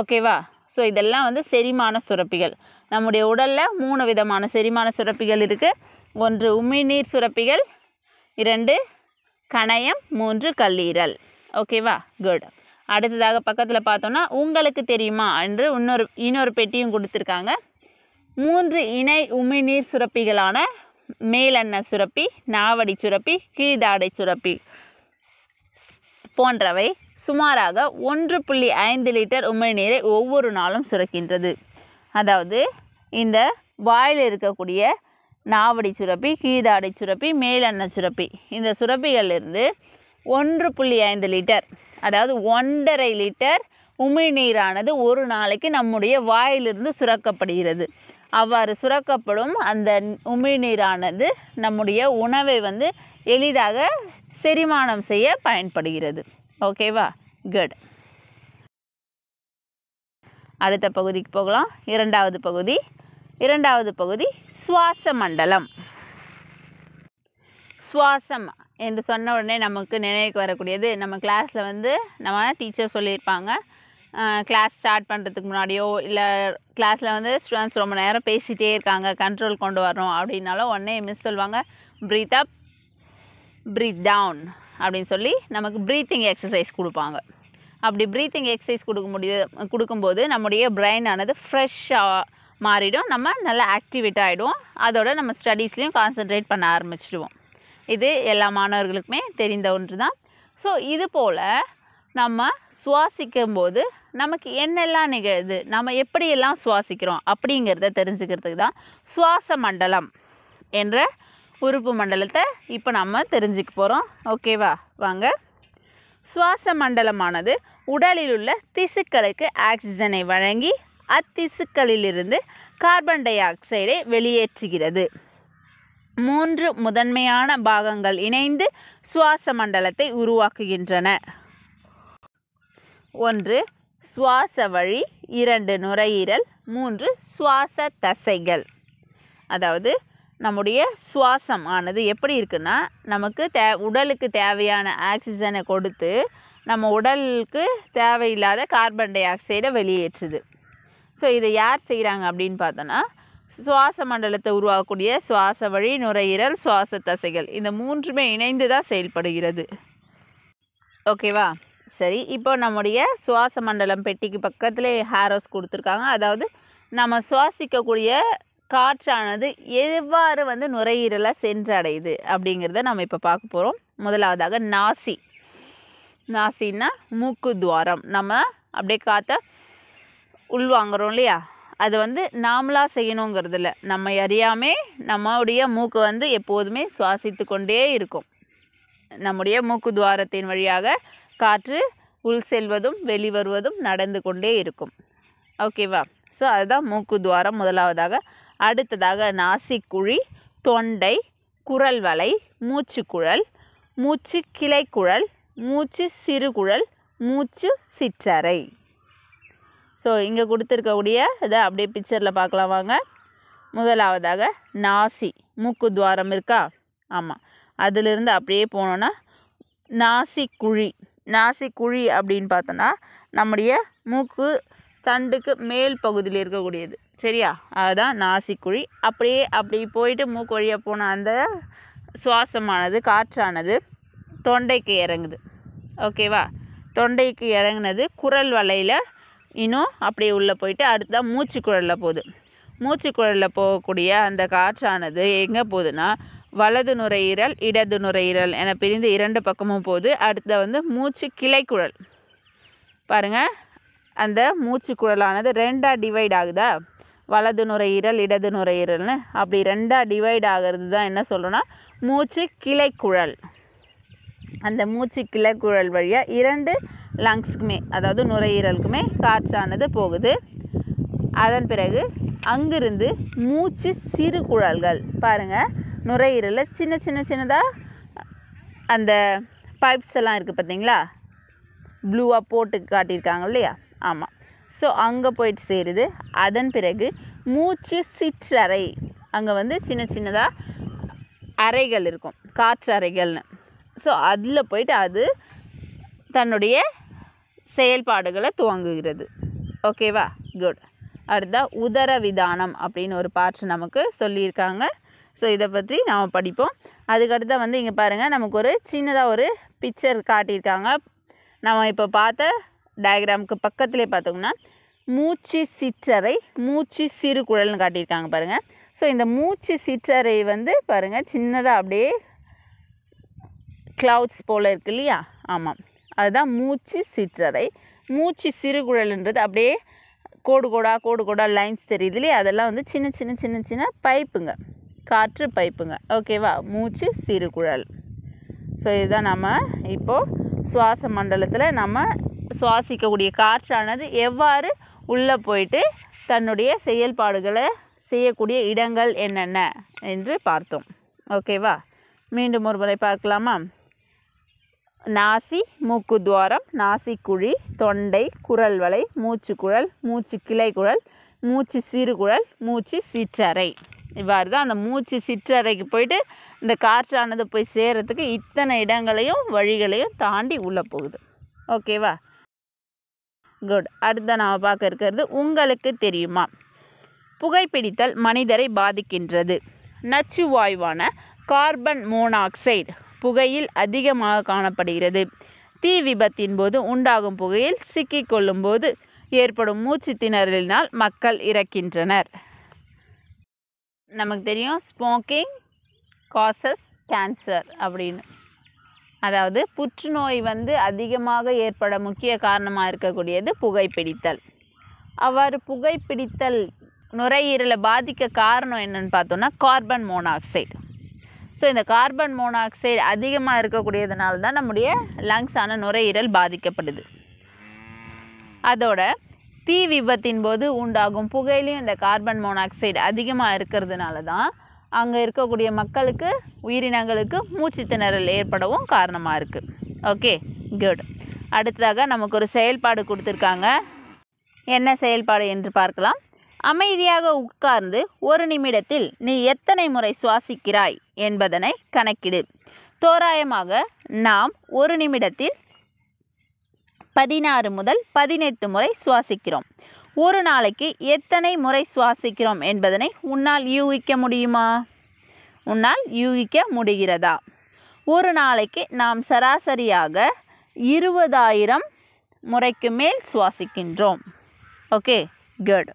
ஓகேவா ஸோ இதெல்லாம் வந்து செரிமான சுரப்பிகள் நம்முடைய உடலில் மூணு விதமான செரிமான சுரப்பிகள் இருக்குது ஒன்று உமிழ்நீர் சுரப்பிகள் இரண்டு கணையம் மூன்று கல்லீரல் ஓகேவா குட் அடுத்ததாக பக்கத்தில் பார்த்தோன்னா உங்களுக்கு தெரியுமா என்று இன்னொரு இன்னொரு பெட்டியும் கொடுத்துருக்காங்க மூன்று இணை உமிழ்நீர் சுரப்பிகளான மேலெண்ண சுரப்பி நாவடி சுரப்பி கீழ்தாடை சுரப்பி போன்றவை சுமாராக ஒன்று புள்ளி ஐந்து லிட்டர் உமிழ்நீரை ஒவ்வொரு நாளும் சுரக்கின்றது அதாவது இந்த வாயில் இருக்கக்கூடிய நாவடி சுரப்பி கீதாடை சுரப்பி மேலெண்ண சுரப்பி இந்த சுரப்பிகளிலிருந்து ஒன்று புள்ளி ஐந்து லிட்டர் அதாவது ஒன்றரை லிட்டர் உமிழ்நீரானது ஒரு நாளைக்கு நம்முடைய வாயிலிருந்து சுரக்கப்படுகிறது அவ்வாறு சுரக்கப்படும் அந்த உமிழ்நீரானது நம்முடைய உணவை வந்து எளிதாக செரிமானம் செய்ய பயன்படுகிறது ஓகேவா குட் அடுத்த பகுதிக்கு போகலாம் இரண்டாவது பகுதி இரண்டாவது பகுதி சுவாச மண்டலம் சுவாசம் என்று சொன்ன உடனே நமக்கு நினைவுக்கு வரக்கூடியது நம்ம கிளாஸில் வந்து நம்ம டீச்சர் சொல்லியிருப்பாங்க கிளாஸ் ஸ்டார்ட் பண்ணுறதுக்கு முன்னாடியோ இல்லை கிளாஸில் வந்து ஸ்டூடெண்ட்ஸ் ரொம்ப நேரம் பேசிகிட்டே இருக்காங்க கண்ட்ரோல் கொண்டு வரணும் அப்படின்னாலும் உடனே மிஸ் சொல்லுவாங்க ப்ரீத் அப் ப்ரீத் டவுன் அப்படின்னு சொல்லி நமக்கு ப்ரீத்திங் எக்ஸசைஸ் கொடுப்பாங்க அப்படி ப்ரீத்திங் எக்ஸசைஸ் கொடுக்க முடிய கொடுக்கும்போது நம்முடைய ஆனது ஃப்ரெஷ்ஷாக மாறிடும் நம்ம நல்லா ஆக்டிவேட் ஆகிடுவோம் அதோட நம்ம ஸ்டடீஸ்லேயும் கான்சென்ட்ரேட் பண்ண ஆரம்பிச்சிடுவோம் இது எல்லா மாணவர்களுக்குமே தெரிந்த ஒன்று தான் ஸோ இது போல் நம்ம சுவாசிக்கும் போது நமக்கு என்னெல்லாம் நிகழுது நம்ம எப்படியெல்லாம் சுவாசிக்கிறோம் அப்படிங்கிறத தெரிஞ்சுக்கிறதுக்கு தான் சுவாச மண்டலம் என்ற உறுப்பு மண்டலத்தை இப்போ நம்ம தெரிஞ்சுக்க போகிறோம் ஓகேவா வாங்க சுவாச மண்டலமானது உடலில் உள்ள திசுக்களுக்கு ஆக்சிஜனை வழங்கி அத்திசுக்களிலிருந்து கார்பன் டை ஆக்சைடை வெளியேற்றுகிறது மூன்று முதன்மையான பாகங்கள் இணைந்து சுவாச மண்டலத்தை உருவாக்குகின்றன ஒன்று சுவாச வழி இரண்டு நுரையீரல் மூன்று சுவாச தசைகள் அதாவது நம்முடைய சுவாசம் ஆனது எப்படி இருக்குன்னா நமக்கு தே உடலுக்கு தேவையான ஆக்சிஜனை கொடுத்து நம்ம உடலுக்கு தேவையில்லாத கார்பன் டை ஆக்சைடை வெளியேற்றுது ஸோ இதை யார் செய்கிறாங்க அப்படின்னு பார்த்தோன்னா சுவாச மண்டலத்தை உருவாக்கக்கூடிய சுவாச வழி நுரையீரல் சுவாச தசைகள் இந்த மூன்றுமே இணைந்து தான் செயல்படுகிறது ஓகேவா சரி இப்போ நம்முடைய சுவாச மண்டலம் பெட்டிக்கு பக்கத்தில் ஹேரோஸ் கொடுத்துருக்காங்க அதாவது நம்ம சுவாசிக்கக்கூடிய காற்றானது எவ்வாறு வந்து நுரையீரலை சென்றடையுது அப்படிங்கிறத நம்ம இப்போ பார்க்க போகிறோம் முதலாவதாக நாசி நாசின்னா மூக்கு துவாரம் நம்ம அப்படியே காத்த உள்வாங்குறோம் இல்லையா அது வந்து நாமளாக செய்யணுங்கிறது இல்லை நம்ம அறியாமே நம்மளுடைய மூக்கு வந்து எப்போதுமே சுவாசித்து கொண்டே இருக்கும் நம்முடைய மூக்கு துவாரத்தின் வழியாக காற்று உள் செல்வதும் வெளிவருவதும் நடந்து கொண்டே இருக்கும் ஓகேவா ஸோ அதுதான் மூக்கு துவாரம் முதலாவதாக அடுத்ததாக நாசிக்குழி தொண்டை குரல் வலை மூச்சுக்குழல் மூச்சு கிளைக்குழல் மூச்சு சிறுகுழல் மூச்சு சிற்றறை ஸோ இங்கே கொடுத்துருக்கக்கூடிய இதை அப்படியே பிக்சரில் பார்க்கலாம் வாங்க முதலாவதாக நாசி மூக்கு துவாரம் இருக்கா ஆமாம் அதிலிருந்து அப்படியே போனோன்னா நாசிக்குழி நாசிக்குழி அப்படின்னு பார்த்தோன்னா நம்முடைய மூக்கு தண்டுக்கு மேல் பகுதியில் இருக்கக்கூடியது சரியா அதுதான் நாசிக்குழி அப்படியே அப்படி போயிட்டு மூக்கு வழியாக போன அந்த சுவாசமானது காற்றானது தொண்டைக்கு இறங்குது ஓகேவா தொண்டைக்கு இறங்கினது குரல் வலையில் இன்னும் அப்படியே உள்ளே போயிட்டு அடுத்ததான் மூச்சுக்குழலில் போகுது மூச்சுக்குழலில் போகக்கூடிய அந்த காற்றானது எங்கே போகுதுன்னா வலது நுரையீரல் இடது நுரையீரல் என பிரிந்து இரண்டு பக்கமும் போகுது அடுத்த வந்து மூச்சு கிளைக்குழல் பாருங்கள் அந்த மூச்சு குழலானது ரெண்டாக டிவைட் ஆகுதா வலது நுரையீரல் இடது நுரையீரல்னு அப்படி ரெண்டாக டிவைட் ஆகிறது தான் என்ன சொல்லணும்னா மூச்சு கிளைக்குழல் அந்த மூச்சு கிளைக்குழல் வழியாக இரண்டு லங்ஸுக்குமே அதாவது நுரையீரலுக்குமே காற்றானது போகுது அதன் பிறகு அங்கிருந்து மூச்சு சிறு குழல்கள் பாருங்கள் நுரையீரலில் சின்ன சின்ன சின்னதாக அந்த பைப்ஸ் எல்லாம் இருக்குது பார்த்தீங்களா ப்ளூவாக போட்டு காட்டியிருக்காங்க இல்லையா ஆமாம் ஸோ அங்கே போயிட்டு சேருது அதன் பிறகு மூச்சு சிற்றறை அங்கே வந்து சின்ன சின்னதாக அறைகள் இருக்கும் காற்று அறைகள்னு ஸோ அதில் போயிட்டு அது தன்னுடைய செயல்பாடுகளை துவங்குகிறது ஓகேவா குட் அடுத்த உதர விதானம் அப்படின்னு ஒரு பாட்டு நமக்கு சொல்லியிருக்காங்க ஸோ இதை பற்றி நாம் படிப்போம் அதுக்கடுத்து வந்து இங்கே பாருங்கள் நமக்கு ஒரு சின்னதாக ஒரு பிக்சர் காட்டியிருக்காங்க நம்ம இப்போ பார்த்த டயக்ராமுக்கு பக்கத்துலேயே பார்த்தோம்னா மூச்சு சிற்றறை மூச்சு சிறு குழல்னு காட்டியிருக்காங்க பாருங்கள் ஸோ இந்த மூச்சு சிற்றறை வந்து பாருங்கள் சின்னதாக அப்படியே க்ளவுட்ஸ் போல் இருக்கு இல்லையா ஆமாம் அதுதான் மூச்சு சிற்றறை மூச்சு குழல்ன்றது அப்படியே கோடு கோடாக கோடு கோடாக லைன்ஸ் தெரியுது இல்லையா அதெல்லாம் வந்து சின்ன சின்ன சின்ன சின்ன பைப்புங்க காற்று பைப்புங்க ஓகேவா மூச்சு சிறுகுழல் ஸோ இதுதான் நம்ம இப்போது சுவாச மண்டலத்தில் நம்ம சுவாசிக்கக்கூடிய காற்றானது எவ்வாறு உள்ளே போயிட்டு தன்னுடைய செயல்பாடுகளை செய்யக்கூடிய இடங்கள் என்னென்ன என்று பார்த்தோம் ஓகேவா மீண்டும் ஒரு முறை பார்க்கலாமா நாசி மூக்கு துவாரம் நாசிக்குழி தொண்டை குரல் வலை மூச்சு குழல் மூச்சு கிளைக்குழல் மூச்சு சிறுகுழல் மூச்சு சிற்றறை இவ்வாறு தான் அந்த மூச்சு சிற்றறைக்கு போயிட்டு இந்த காற்றானது போய் சேரத்துக்கு இத்தனை இடங்களையும் வழிகளையும் தாண்டி உள்ளே போகுது ஓகேவா குட் அடுத்த நாம் பார்க்க இருக்கிறது உங்களுக்கு தெரியுமா புகைப்பிடித்தல் மனிதரை பாதிக்கின்றது நச்சு வாயுவான கார்பன் மோனாக்சைடு புகையில் அதிகமாக காணப்படுகிறது தீ விபத்தின் போது உண்டாகும் புகையில் சிக்கிக்கொள்ளும் போது ஏற்படும் மூச்சு திணறலினால் மக்கள் இறக்கின்றனர் நமக்கு தெரியும் ஸ்மோக்கிங் காசஸ் கேன்சர் அப்படின்னு அதாவது புற்றுநோய் வந்து அதிகமாக ஏற்பட முக்கிய காரணமாக இருக்கக்கூடியது புகைப்பிடித்தல் அவ்வாறு புகைப்பிடித்தல் நுரையீரலை பாதிக்க காரணம் என்னன்னு பார்த்தோன்னா கார்பன் மோனாக்சைடு ஸோ இந்த கார்பன் மோனாக்சைடு அதிகமாக இருக்கக்கூடியதுனால தான் நம்முடைய லங்ஸான நுரையீரல் பாதிக்கப்படுது அதோட தீ விபத்தின் போது உண்டாகும் புகையிலையும் இந்த கார்பன் மோனாக்சைடு அதிகமாக இருக்கிறதுனால தான் அங்கே இருக்கக்கூடிய மக்களுக்கு உயிரினங்களுக்கு மூச்சு திணறல் ஏற்படவும் காரணமாக இருக்குது ஓகே குட் அடுத்ததாக நமக்கு ஒரு செயல்பாடு கொடுத்துருக்காங்க என்ன செயல்பாடு என்று பார்க்கலாம் அமைதியாக உட்கார்ந்து ஒரு நிமிடத்தில் நீ எத்தனை முறை சுவாசிக்கிறாய் என்பதனை கணக்கிடு தோராயமாக நாம் ஒரு நிமிடத்தில் பதினாறு முதல் பதினெட்டு முறை சுவாசிக்கிறோம் ஒரு நாளைக்கு எத்தனை முறை சுவாசிக்கிறோம் என்பதனை உன்னால் யூகிக்க முடியுமா உன்னால் யூகிக்க முடிகிறதா ஒரு நாளைக்கு நாம் சராசரியாக இருபதாயிரம் முறைக்கு மேல் சுவாசிக்கின்றோம் ஓகே குட்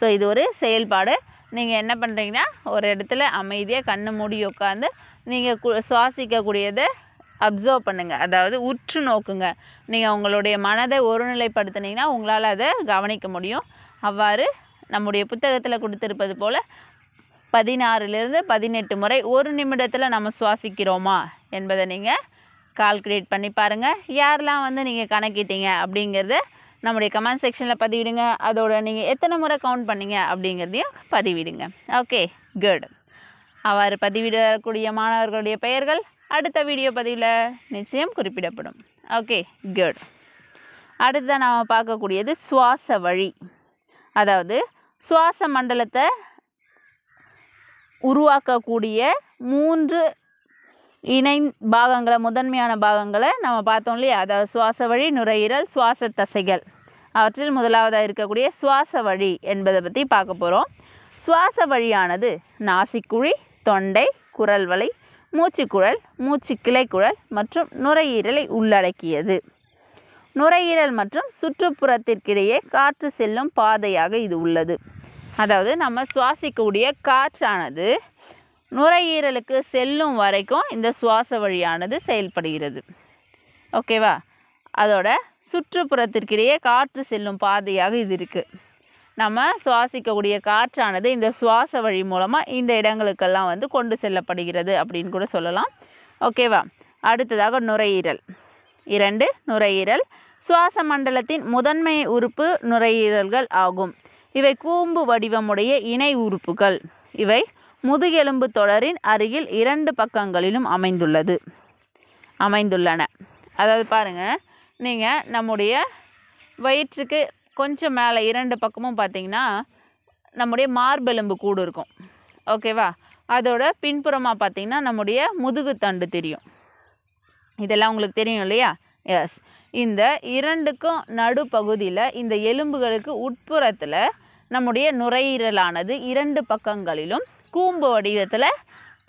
ஸோ இது ஒரு செயல்பாடு நீங்கள் என்ன பண்ணுறீங்கன்னா ஒரு இடத்துல அமைதியாக கண்ணு மூடி உட்காந்து நீங்கள் கு சுவாசிக்கக்கூடியதை அப்சர்வ் பண்ணுங்கள் அதாவது உற்று நோக்குங்க நீங்கள் உங்களுடைய மனதை ஒருநிலைப்படுத்தினீங்கன்னா உங்களால் அதை கவனிக்க முடியும் அவ்வாறு நம்முடைய புத்தகத்தில் கொடுத்துருப்பது போல் பதினாறுலேருந்து பதினெட்டு முறை ஒரு நிமிடத்தில் நம்ம சுவாசிக்கிறோமா என்பதை நீங்கள் கால்குலேட் பண்ணி பாருங்கள் யாரெல்லாம் வந்து நீங்கள் கணக்கிட்டீங்க அப்படிங்கிறத நம்முடைய கமெண்ட் செக்ஷனில் பதிவிடுங்க அதோட நீங்கள் எத்தனை முறை கவுண்ட் பண்ணீங்க அப்படிங்கிறதையும் பதிவிடுங்க ஓகே குட் அவர் பதிவிடக்கூடிய மாணவர்களுடைய பெயர்கள் அடுத்த வீடியோ பதிவில் நிச்சயம் குறிப்பிடப்படும் ஓகே குட் அடுத்த நாம் பார்க்கக்கூடியது சுவாச வழி அதாவது சுவாச மண்டலத்தை உருவாக்கக்கூடிய மூன்று இணை பாகங்களை முதன்மையான பாகங்களை நம்ம பார்த்தோம் இல்லையா அதாவது சுவாச வழி நுரையீரல் சுவாச தசைகள் அவற்றில் முதலாவதாக இருக்கக்கூடிய சுவாச வழி என்பதை பற்றி பார்க்க போகிறோம் சுவாச வழியானது நாசிக்குழி தொண்டை குரல் வலை மூச்சுக்குழல் மூச்சு கிளைக்குழல் மற்றும் நுரையீரலை உள்ளடக்கியது நுரையீரல் மற்றும் சுற்றுப்புறத்திற்கிடையே காற்று செல்லும் பாதையாக இது உள்ளது அதாவது நம்ம சுவாசிக்கக்கூடிய காற்றானது நுரையீரலுக்கு செல்லும் வரைக்கும் இந்த சுவாச வழியானது செயல்படுகிறது ஓகேவா அதோட சுற்றுப்புறத்திற்கிடையே காற்று செல்லும் பாதையாக இது இருக்குது நம்ம சுவாசிக்கக்கூடிய காற்றானது இந்த சுவாச வழி மூலமாக இந்த இடங்களுக்கெல்லாம் வந்து கொண்டு செல்லப்படுகிறது அப்படின்னு கூட சொல்லலாம் ஓகேவா அடுத்ததாக நுரையீரல் இரண்டு நுரையீரல் சுவாச மண்டலத்தின் முதன்மை உறுப்பு நுரையீரல்கள் ஆகும் இவை கூம்பு வடிவமுடைய இணை உறுப்புகள் இவை முதுகெலும்பு தொடரின் அருகில் இரண்டு பக்கங்களிலும் அமைந்துள்ளது அமைந்துள்ளன அதாவது பாருங்கள் நீங்கள் நம்முடைய வயிற்றுக்கு கொஞ்சம் மேலே இரண்டு பக்கமும் பார்த்திங்கன்னா நம்முடைய மார்பெலும்பு கூடு இருக்கும் ஓகேவா அதோட பின்புறமாக பார்த்திங்கன்னா நம்முடைய முதுகுத்தண்டு தெரியும் இதெல்லாம் உங்களுக்கு தெரியும் இல்லையா எஸ் இந்த இரண்டுக்கும் நடுப்பகுதியில் இந்த எலும்புகளுக்கு உட்புறத்தில் நம்முடைய நுரையீரலானது இரண்டு பக்கங்களிலும் கூம்பு வடிவத்தில்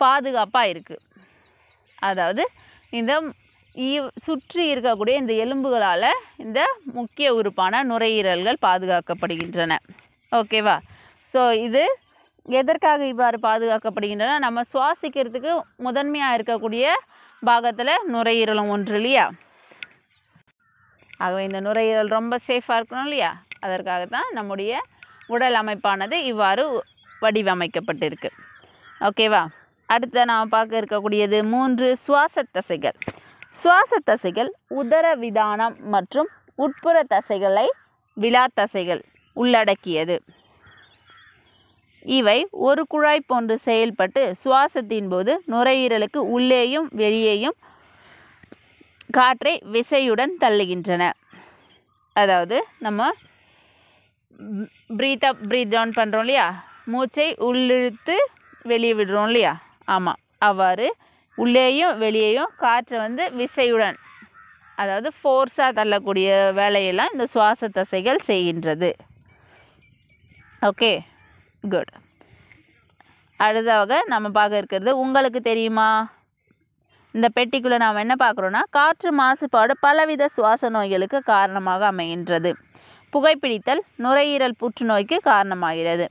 பாதுகாப்பாக இருக்குது அதாவது இந்த ஈவ் சுற்றி இருக்கக்கூடிய இந்த எலும்புகளால் இந்த முக்கிய உறுப்பான நுரையீரல்கள் பாதுகாக்கப்படுகின்றன ஓகேவா ஸோ இது எதற்காக இவ்வாறு பாதுகாக்கப்படுகின்றன நம்ம சுவாசிக்கிறதுக்கு முதன்மையாக இருக்கக்கூடிய பாகத்தில் நுரையீரலும் ஒன்று இல்லையா ஆகவே இந்த நுரையீரல் ரொம்ப சேஃபாக இருக்கணும் இல்லையா அதற்காக தான் நம்முடைய உடல் அமைப்பானது இவ்வாறு வடிவமைக்கப்பட்டிருக்கு ஓகேவா அடுத்த நாம் பார்க்க இருக்கக்கூடியது மூன்று சுவாச தசைகள் சுவாச தசைகள் உதர விதானம் மற்றும் உட்புற தசைகளை விழா தசைகள் உள்ளடக்கியது இவை ஒரு குழாய் போன்று செயல்பட்டு சுவாசத்தின் போது நுரையீரலுக்கு உள்ளேயும் வெளியேயும் காற்றை விசையுடன் தள்ளுகின்றன அதாவது நம்ம ப்ரீத் அப் ப்ரீத் டவுன் பண்ணுறோம் இல்லையா மூச்சை உள்ளிழுத்து வெளியே விடுறோம் இல்லையா ஆமாம் அவ்வாறு உள்ளேயும் வெளியேயும் காற்றை வந்து விசையுடன் அதாவது ஃபோர்ஸாக தள்ளக்கூடிய வேலையெல்லாம் இந்த சுவாச தசைகள் செய்கின்றது ஓகே குட் அடுத்தவாக நம்ம பார்க்க இருக்கிறது உங்களுக்கு தெரியுமா இந்த பெட்டிக்குள்ளே நாம் என்ன பார்க்குறோன்னா காற்று மாசுபாடு பலவித சுவாச நோய்களுக்கு காரணமாக அமைகின்றது புகைப்பிடித்தல் நுரையீரல் புற்றுநோய்க்கு காரணமாகிறது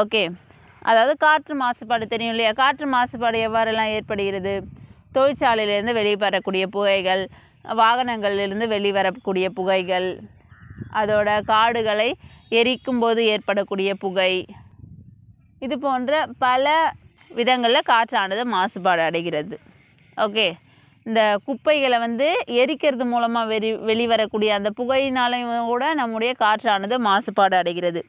ஓகே அதாவது காற்று மாசுபாடு தெரியும் இல்லையா காற்று மாசுபாடு எவ்வாறெல்லாம் ஏற்படுகிறது தொழிற்சாலையிலேருந்து வெளிவரக்கூடிய புகைகள் வாகனங்களிலிருந்து வெளிவரக்கூடிய புகைகள் அதோட காடுகளை எரிக்கும் போது ஏற்படக்கூடிய புகை இது போன்ற பல விதங்களில் காற்றானது மாசுபாடு அடைகிறது ஓகே இந்த குப்பைகளை வந்து எரிக்கிறது மூலமாக வெளி வெளிவரக்கூடிய அந்த புகையினாலையும் கூட நம்முடைய காற்றானது மாசுபாடு அடைகிறது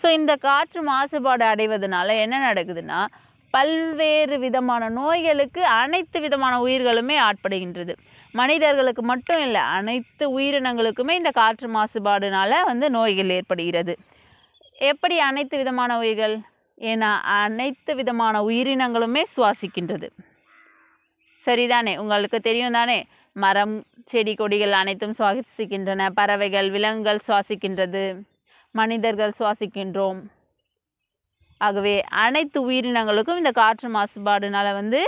ஸோ இந்த காற்று மாசுபாடு அடைவதனால என்ன நடக்குதுன்னா பல்வேறு விதமான நோய்களுக்கு அனைத்து விதமான உயிர்களுமே ஆட்படுகின்றது மனிதர்களுக்கு மட்டும் இல்லை அனைத்து உயிரினங்களுக்குமே இந்த காற்று மாசுபாடுனால வந்து நோய்கள் ஏற்படுகிறது எப்படி அனைத்து விதமான உயிர்கள் ஏன்னா அனைத்து விதமான உயிரினங்களுமே சுவாசிக்கின்றது சரிதானே உங்களுக்கு தெரியும் தானே மரம் செடி கொடிகள் அனைத்தும் சுவாசிக்கின்றன பறவைகள் விலங்குகள் சுவாசிக்கின்றது மனிதர்கள் சுவாசிக்கின்றோம் ஆகவே அனைத்து உயிரினங்களுக்கும் இந்த காற்று மாசுபாடுனால் வந்து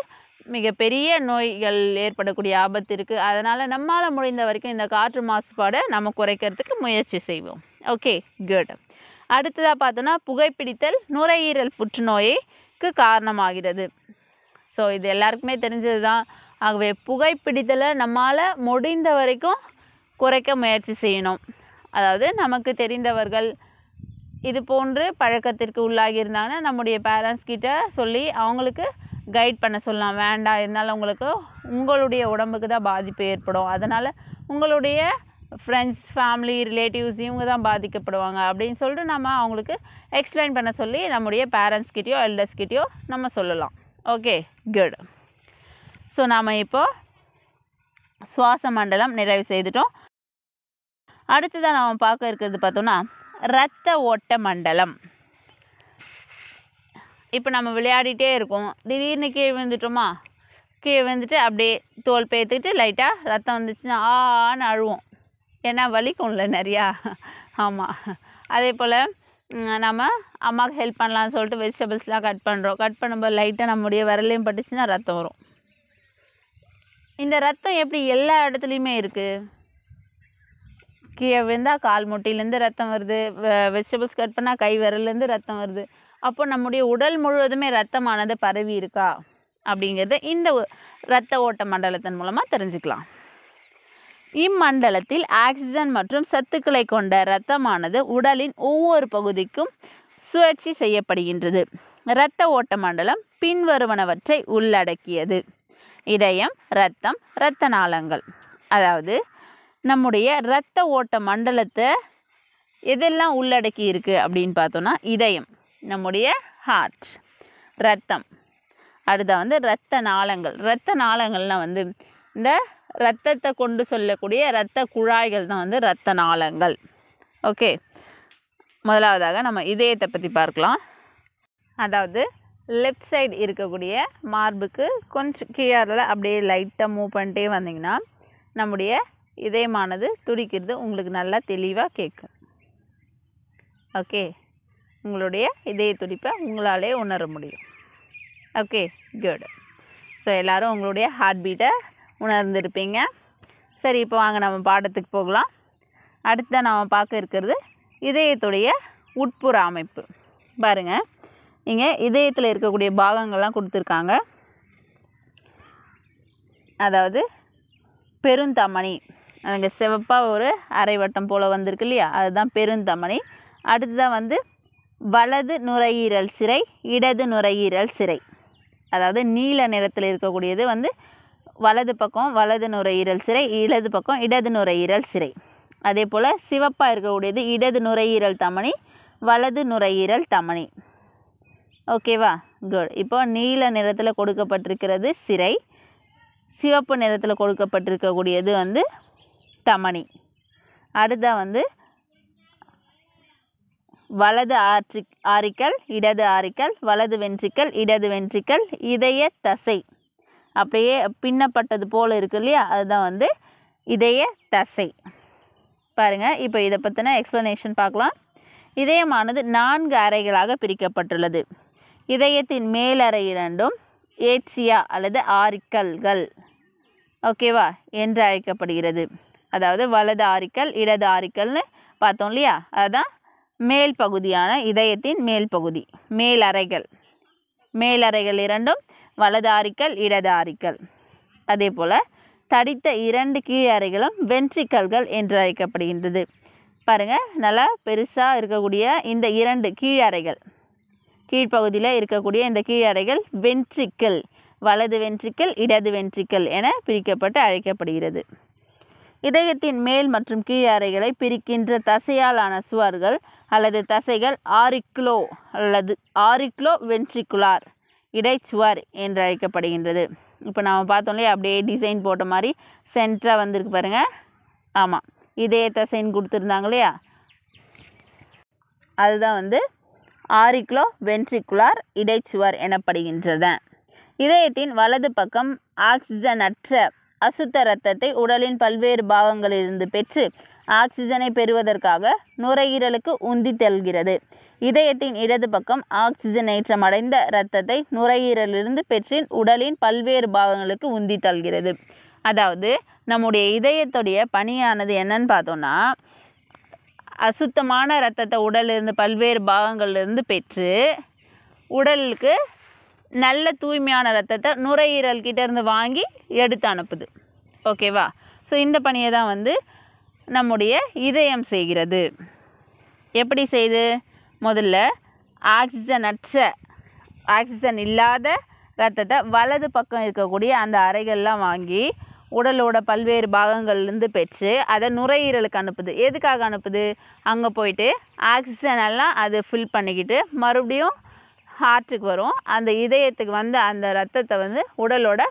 மிகப்பெரிய நோய்கள் ஏற்படக்கூடிய ஆபத்து இருக்குது அதனால் நம்மளால் முடிந்த வரைக்கும் இந்த காற்று மாசுபாடை நம்ம குறைக்கிறதுக்கு முயற்சி செய்வோம் ஓகே குட் அடுத்ததாக பார்த்தோன்னா புகைப்பிடித்தல் நுரையீரல் புற்றுநோய்க்கு காரணமாகிறது ஸோ இது எல்லாருக்குமே தெரிஞ்சது தான் ஆகவே புகைப்பிடித்தலை நம்மளால் முடிந்த வரைக்கும் குறைக்க முயற்சி செய்யணும் அதாவது நமக்கு தெரிந்தவர்கள் இது போன்று பழக்கத்திற்கு உள்ளாகி இருந்தாங்கன்னா நம்முடைய பேரண்ட்ஸ் கிட்ட சொல்லி அவங்களுக்கு கைட் பண்ண சொல்லலாம் வேண்டாம் இருந்தாலும் உங்களுக்கு உங்களுடைய உடம்புக்கு தான் பாதிப்பு ஏற்படும் அதனால் உங்களுடைய ஃப்ரெண்ட்ஸ் ஃபேமிலி ரிலேட்டிவ்ஸ் இவங்க தான் பாதிக்கப்படுவாங்க அப்படின்னு சொல்லிட்டு நம்ம அவங்களுக்கு எக்ஸ்பிளைன் பண்ண சொல்லி நம்முடைய பேரண்ட்ஸ்கிட்டயோ எல்டர்ஸ்கிட்டயோ நம்ம சொல்லலாம் ஓகே குட் ஸோ நாம் இப்போது சுவாச மண்டலம் நிறைவு செய்துட்டோம் அடுத்ததாக நாம் பார்க்க இருக்கிறது பார்த்தோன்னா இரத்த ஓட்ட மண்டலம் இப்போ நம்ம விளையாடிட்டே இருக்கோம் திடீர்னு கீழே விழுந்துட்டோமா கீழே விழுந்துட்டு அப்படியே தோல் பேத்துக்கிட்டு லைட்டாக ரத்தம் வந்துச்சுன்னா ஆன்னு அழுவோம் ஏன்னா வலிக்கும்ல நிறையா ஆமாம் அதே போல் நம்ம அம்மாவுக்கு ஹெல்ப் பண்ணலாம்னு சொல்லிட்டு வெஜிடபிள்ஸ்லாம் கட் பண்ணுறோம் கட் பண்ணும்போது லைட்டாக நம்முடைய விரலையும் பட்டுச்சுன்னா ரத்தம் வரும் இந்த ரத்தம் எப்படி எல்லா இடத்துலையுமே இருக்குது கீழே விழுந்தால் கால் முட்டிலேருந்து ரத்தம் வருது வெஜிடபிள்ஸ் கட் பண்ணால் கை விரல்லேருந்து ரத்தம் வருது அப்போ நம்முடைய உடல் முழுவதுமே ரத்தமானது பரவி இருக்கா அப்படிங்கிறத இந்த இரத்த ஓட்ட மண்டலத்தின் மூலமாக தெரிஞ்சுக்கலாம் இம்மண்டலத்தில் ஆக்சிஜன் மற்றும் சத்துக்களை கொண்ட இரத்தமானது உடலின் ஒவ்வொரு பகுதிக்கும் சுழற்சி செய்யப்படுகின்றது இரத்த ஓட்ட மண்டலம் பின்வருவனவற்றை உள்ளடக்கியது இதயம் இரத்தம் இரத்த நாளங்கள் அதாவது நம்முடைய இரத்த ஓட்ட மண்டலத்தை எதெல்லாம் உள்ளடக்கி இருக்குது அப்படின்னு பார்த்தோன்னா இதயம் நம்முடைய ஹார்ட் ரத்தம் அடுத்த வந்து இரத்த நாளங்கள் இரத்த நாளங்கள்னால் வந்து இந்த இரத்தத்தை கொண்டு சொல்லக்கூடிய இரத்த குழாய்கள் தான் வந்து இரத்த நாளங்கள் ஓகே முதலாவதாக நம்ம இதயத்தை பற்றி பார்க்கலாம் அதாவது லெஃப்ட் சைடு இருக்கக்கூடிய மார்புக்கு கொஞ்சம் கீழே அப்படியே லைட்டாக மூவ் பண்ணிட்டே வந்திங்கன்னா நம்முடைய இதயமானது துடிக்கிறது உங்களுக்கு நல்லா தெளிவாக கேட்கும் ஓகே உங்களுடைய இதய துடிப்பை உங்களாலே உணர முடியும் ஓகே குட் ஸோ எல்லோரும் உங்களுடைய ஹார்ட் பீட்டை உணர்ந்துருப்பீங்க சரி இப்போ வாங்க நம்ம பாடத்துக்கு போகலாம் அடுத்த நாம் பார்க்க இருக்கிறது இதயத்துடைய உட்புற அமைப்பு பாருங்கள் இங்கே இதயத்தில் இருக்கக்கூடிய பாகங்கள்லாம் கொடுத்துருக்காங்க அதாவது பெருந்தமணி அங்கே சிவப்பாக ஒரு அரை வட்டம் போல் வந்திருக்கு இல்லையா அதுதான் பெருந்தமணி தான் வந்து வலது நுரையீரல் சிறை இடது நுரையீரல் சிறை அதாவது நீல நிறத்தில் இருக்கக்கூடியது வந்து வலது பக்கம் வலது நுரையீரல் சிறை இடது பக்கம் இடது நுரையீரல் சிறை அதே போல் சிவப்பாக இருக்கக்கூடியது இடது நுரையீரல் தமனி வலது நுரையீரல் தமனி ஓகேவா குட் இப்போ நீல நிறத்தில் கொடுக்கப்பட்டிருக்கிறது சிறை சிவப்பு நிறத்தில் கொடுக்கப்பட்டிருக்கக்கூடியது வந்து தமணி அடுத்த வந்து வலது ஆற்றி ஆரிக்கல் இடது ஆரிக்கல் வலது வென்றிக்கல் இடது வென்றிக்கல் இதய தசை அப்படியே பின்னப்பட்டது போல் இருக்கு இல்லையா அதுதான் வந்து இதய தசை பாருங்கள் இப்போ இதை பற்றின எக்ஸ்ப்ளனேஷன் பார்க்கலாம் இதயமானது நான்கு அறைகளாக பிரிக்கப்பட்டுள்ளது இதயத்தின் மேலறை இரண்டும் ஏற்றியா அல்லது ஆரிக்கல்கள் ஓகேவா என்று அழைக்கப்படுகிறது அதாவது வலது ஆரிக்கல் இடது ஆரிக்கல்னு பார்த்தோம் இல்லையா அதுதான் மேல் பகுதியான இதயத்தின் மேல் பகுதி மேல் அறைகள் மேல் அறைகள் இரண்டும் வலது ஆரிக்கல் இடது ஆரிக்கல் அதே போல் தடித்த இரண்டு கீழறைகளும் வென்ட்ரிக்கல்கள் என்று அழைக்கப்படுகின்றது பாருங்கள் நல்லா பெருசாக இருக்கக்கூடிய இந்த இரண்டு கீழ் கீழ்ப்பகுதியில் இருக்கக்கூடிய இந்த கீழறைகள் வென்ட்ரிக்கல் வலது வென்ட்ரிக்கல் இடது வென்ட்ரிக்கல் என பிரிக்கப்பட்டு அழைக்கப்படுகிறது இதயத்தின் மேல் மற்றும் கீழ் அறைகளை பிரிக்கின்ற தசையாலான சுவர்கள் அல்லது தசைகள் ஆரிக்ளோ அல்லது ஆரிக்ளோ வென்ட்ரிகுலார் இடைச்சுவர் என்று அழைக்கப்படுகின்றது இப்போ நம்ம பார்த்தோம் இல்லையா அப்படியே டிசைன் போட்ட மாதிரி சென்டராக வந்திருக்கு பாருங்கள் ஆமாம் இதய தசைன்னு கொடுத்துருந்தாங்க இல்லையா அதுதான் வந்து ஆரிக்ளோ வென்ட்ரிகுலார் இடைச்சுவர் எனப்படுகின்றது இதயத்தின் வலது பக்கம் ஆக்சிஜனற்ற அசுத்த இரத்தத்தை உடலின் பல்வேறு பாகங்களிலிருந்து பெற்று ஆக்சிஜனை பெறுவதற்காக நுரையீரலுக்கு உந்தி தெல்கிறது இதயத்தின் இடது பக்கம் ஆக்சிஜனேற்றம் அடைந்த இரத்தத்தை நுரையீரலிருந்து பெற்றின் உடலின் பல்வேறு பாகங்களுக்கு உந்தி தல்கிறது அதாவது நம்முடைய இதயத்துடைய பணியானது என்னன்னு பார்த்தோம்னா அசுத்தமான இரத்தத்தை உடலிருந்து பல்வேறு பாகங்கள்லேருந்து பெற்று உடலுக்கு நல்ல தூய்மையான ரத்தத்தை நுரையீரல் கிட்டேருந்து வாங்கி எடுத்து அனுப்புது ஓகேவா ஸோ இந்த பணியை தான் வந்து நம்முடைய இதயம் செய்கிறது எப்படி செய்து முதல்ல ஆக்சிஜன் அற்ற ஆக்சிஜன் இல்லாத ரத்தத்தை வலது பக்கம் இருக்கக்கூடிய அந்த அறைகள்லாம் வாங்கி உடலோட பல்வேறு பாகங்கள்லேருந்து பெற்று அதை நுரையீரலுக்கு அனுப்புது எதுக்காக அனுப்புது அங்கே போயிட்டு ஆக்சிஜன் எல்லாம் அது ஃபில் பண்ணிக்கிட்டு மறுபடியும் ஹார்ட்டுக்கு வரும் அந்த இதயத்துக்கு வந்து அந்த ரத்தத்தை வந்து உடலோட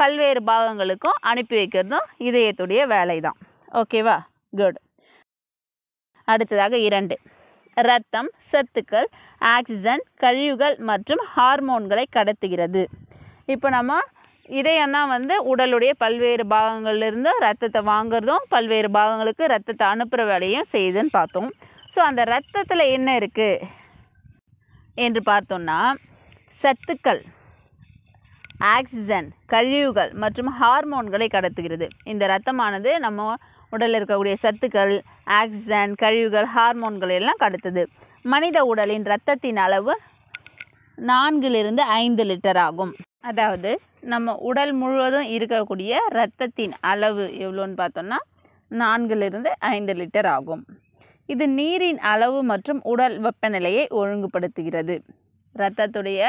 பல்வேறு பாகங்களுக்கும் அனுப்பி வைக்கிறதும் இதயத்துடைய வேலை தான் ஓகேவா குட் அடுத்ததாக இரண்டு இரத்தம் சத்துக்கள் ஆக்சிஜன் கழிவுகள் மற்றும் ஹார்மோன்களை கடத்துகிறது இப்போ நம்ம இதயம் தான் வந்து உடலுடைய பல்வேறு பாகங்கள்லேருந்து ரத்தத்தை வாங்குறதும் பல்வேறு பாகங்களுக்கு ரத்தத்தை அனுப்புகிற வேலையும் செய்யுதுன்னு பார்த்தோம் ஸோ அந்த ரத்தத்தில் என்ன இருக்குது என்று பார்த்தோம்னா சத்துக்கள் ஆக்சிஜன் கழிவுகள் மற்றும் ஹார்மோன்களை கடத்துகிறது இந்த ரத்தமானது நம்ம உடலில் இருக்கக்கூடிய சத்துக்கள் ஆக்சிஜன் கழிவுகள் ஹார்மோன்கள் எல்லாம் கடத்துது மனித உடலின் இரத்தத்தின் அளவு நான்கிலிருந்து ஐந்து லிட்டர் ஆகும் அதாவது நம்ம உடல் முழுவதும் இருக்கக்கூடிய இரத்தத்தின் அளவு எவ்வளோன்னு பார்த்தோம்னா நான்கிலிருந்து ஐந்து லிட்டர் ஆகும் இது நீரின் அளவு மற்றும் உடல் வெப்பநிலையை ஒழுங்குபடுத்துகிறது இரத்தத்துடைய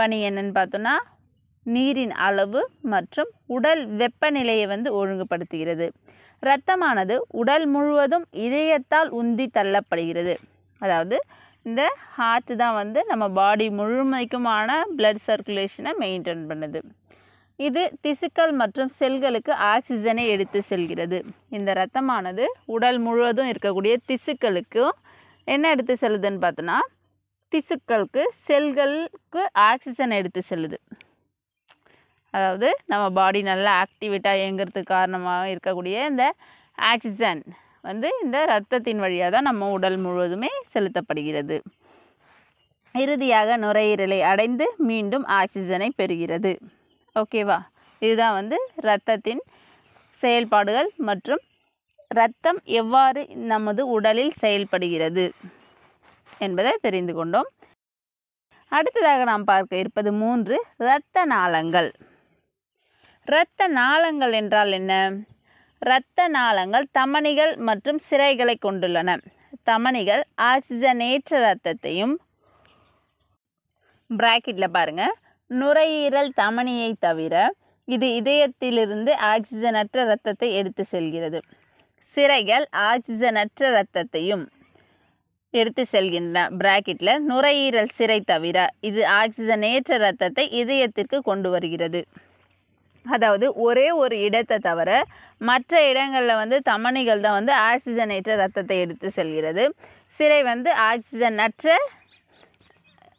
பணி என்னன்னு பார்த்தோன்னா நீரின் அளவு மற்றும் உடல் வெப்பநிலையை வந்து ஒழுங்குபடுத்துகிறது இரத்தமானது உடல் முழுவதும் இதயத்தால் உந்தி தள்ளப்படுகிறது அதாவது இந்த ஹார்ட் தான் வந்து நம்ம பாடி முழுமைக்குமான பிளட் சர்க்குலேஷனை மெயின்டைன் பண்ணுது இது திசுக்கள் மற்றும் செல்களுக்கு ஆக்சிஜனை எடுத்து செல்கிறது இந்த ரத்தமானது உடல் முழுவதும் இருக்கக்கூடிய திசுக்களுக்கும் என்ன எடுத்து செல்லுதுன்னு பார்த்தோன்னா திசுக்களுக்கு செல்களுக்கு ஆக்சிஜன் எடுத்து செல்லுது அதாவது நம்ம பாடி நல்லா ஆக்டிவேட்டாக இயங்குறதுக்கு காரணமாக இருக்கக்கூடிய இந்த ஆக்சிஜன் வந்து இந்த இரத்தத்தின் வழியாக தான் நம்ம உடல் முழுவதுமே செலுத்தப்படுகிறது இறுதியாக நுரையீரலை அடைந்து மீண்டும் ஆக்சிஜனை பெறுகிறது ஓகேவா இதுதான் வந்து இரத்தத்தின் செயல்பாடுகள் மற்றும் இரத்தம் எவ்வாறு நமது உடலில் செயல்படுகிறது என்பதை தெரிந்து கொண்டோம் அடுத்ததாக நாம் பார்க்க இருப்பது மூன்று இரத்த நாளங்கள் இரத்த நாளங்கள் என்றால் என்ன இரத்த நாளங்கள் தமனிகள் மற்றும் சிறைகளை கொண்டுள்ளன தமனிகள் ஆக்சிஜனேற்ற இரத்தத்தையும் பிராக்கெட்டில் பாருங்கள் நுரையீரல் தமனியை தவிர இது இதயத்திலிருந்து ஆக்சிஜனற்ற இரத்தத்தை எடுத்து செல்கிறது சிறைகள் ஆக்சிஜனற்ற இரத்தத்தையும் எடுத்து செல்கின்றன பிராக்கெட்டில் நுரையீரல் சிறை தவிர இது ஆக்சிஜனேற்ற இரத்தத்தை இதயத்திற்கு கொண்டு வருகிறது அதாவது ஒரே ஒரு இடத்தை தவிர மற்ற இடங்களில் வந்து தமணிகள் தான் வந்து ஆக்சிஜனேற்ற இரத்தத்தை எடுத்து செல்கிறது சிறை வந்து ஆக்சிஜனற்ற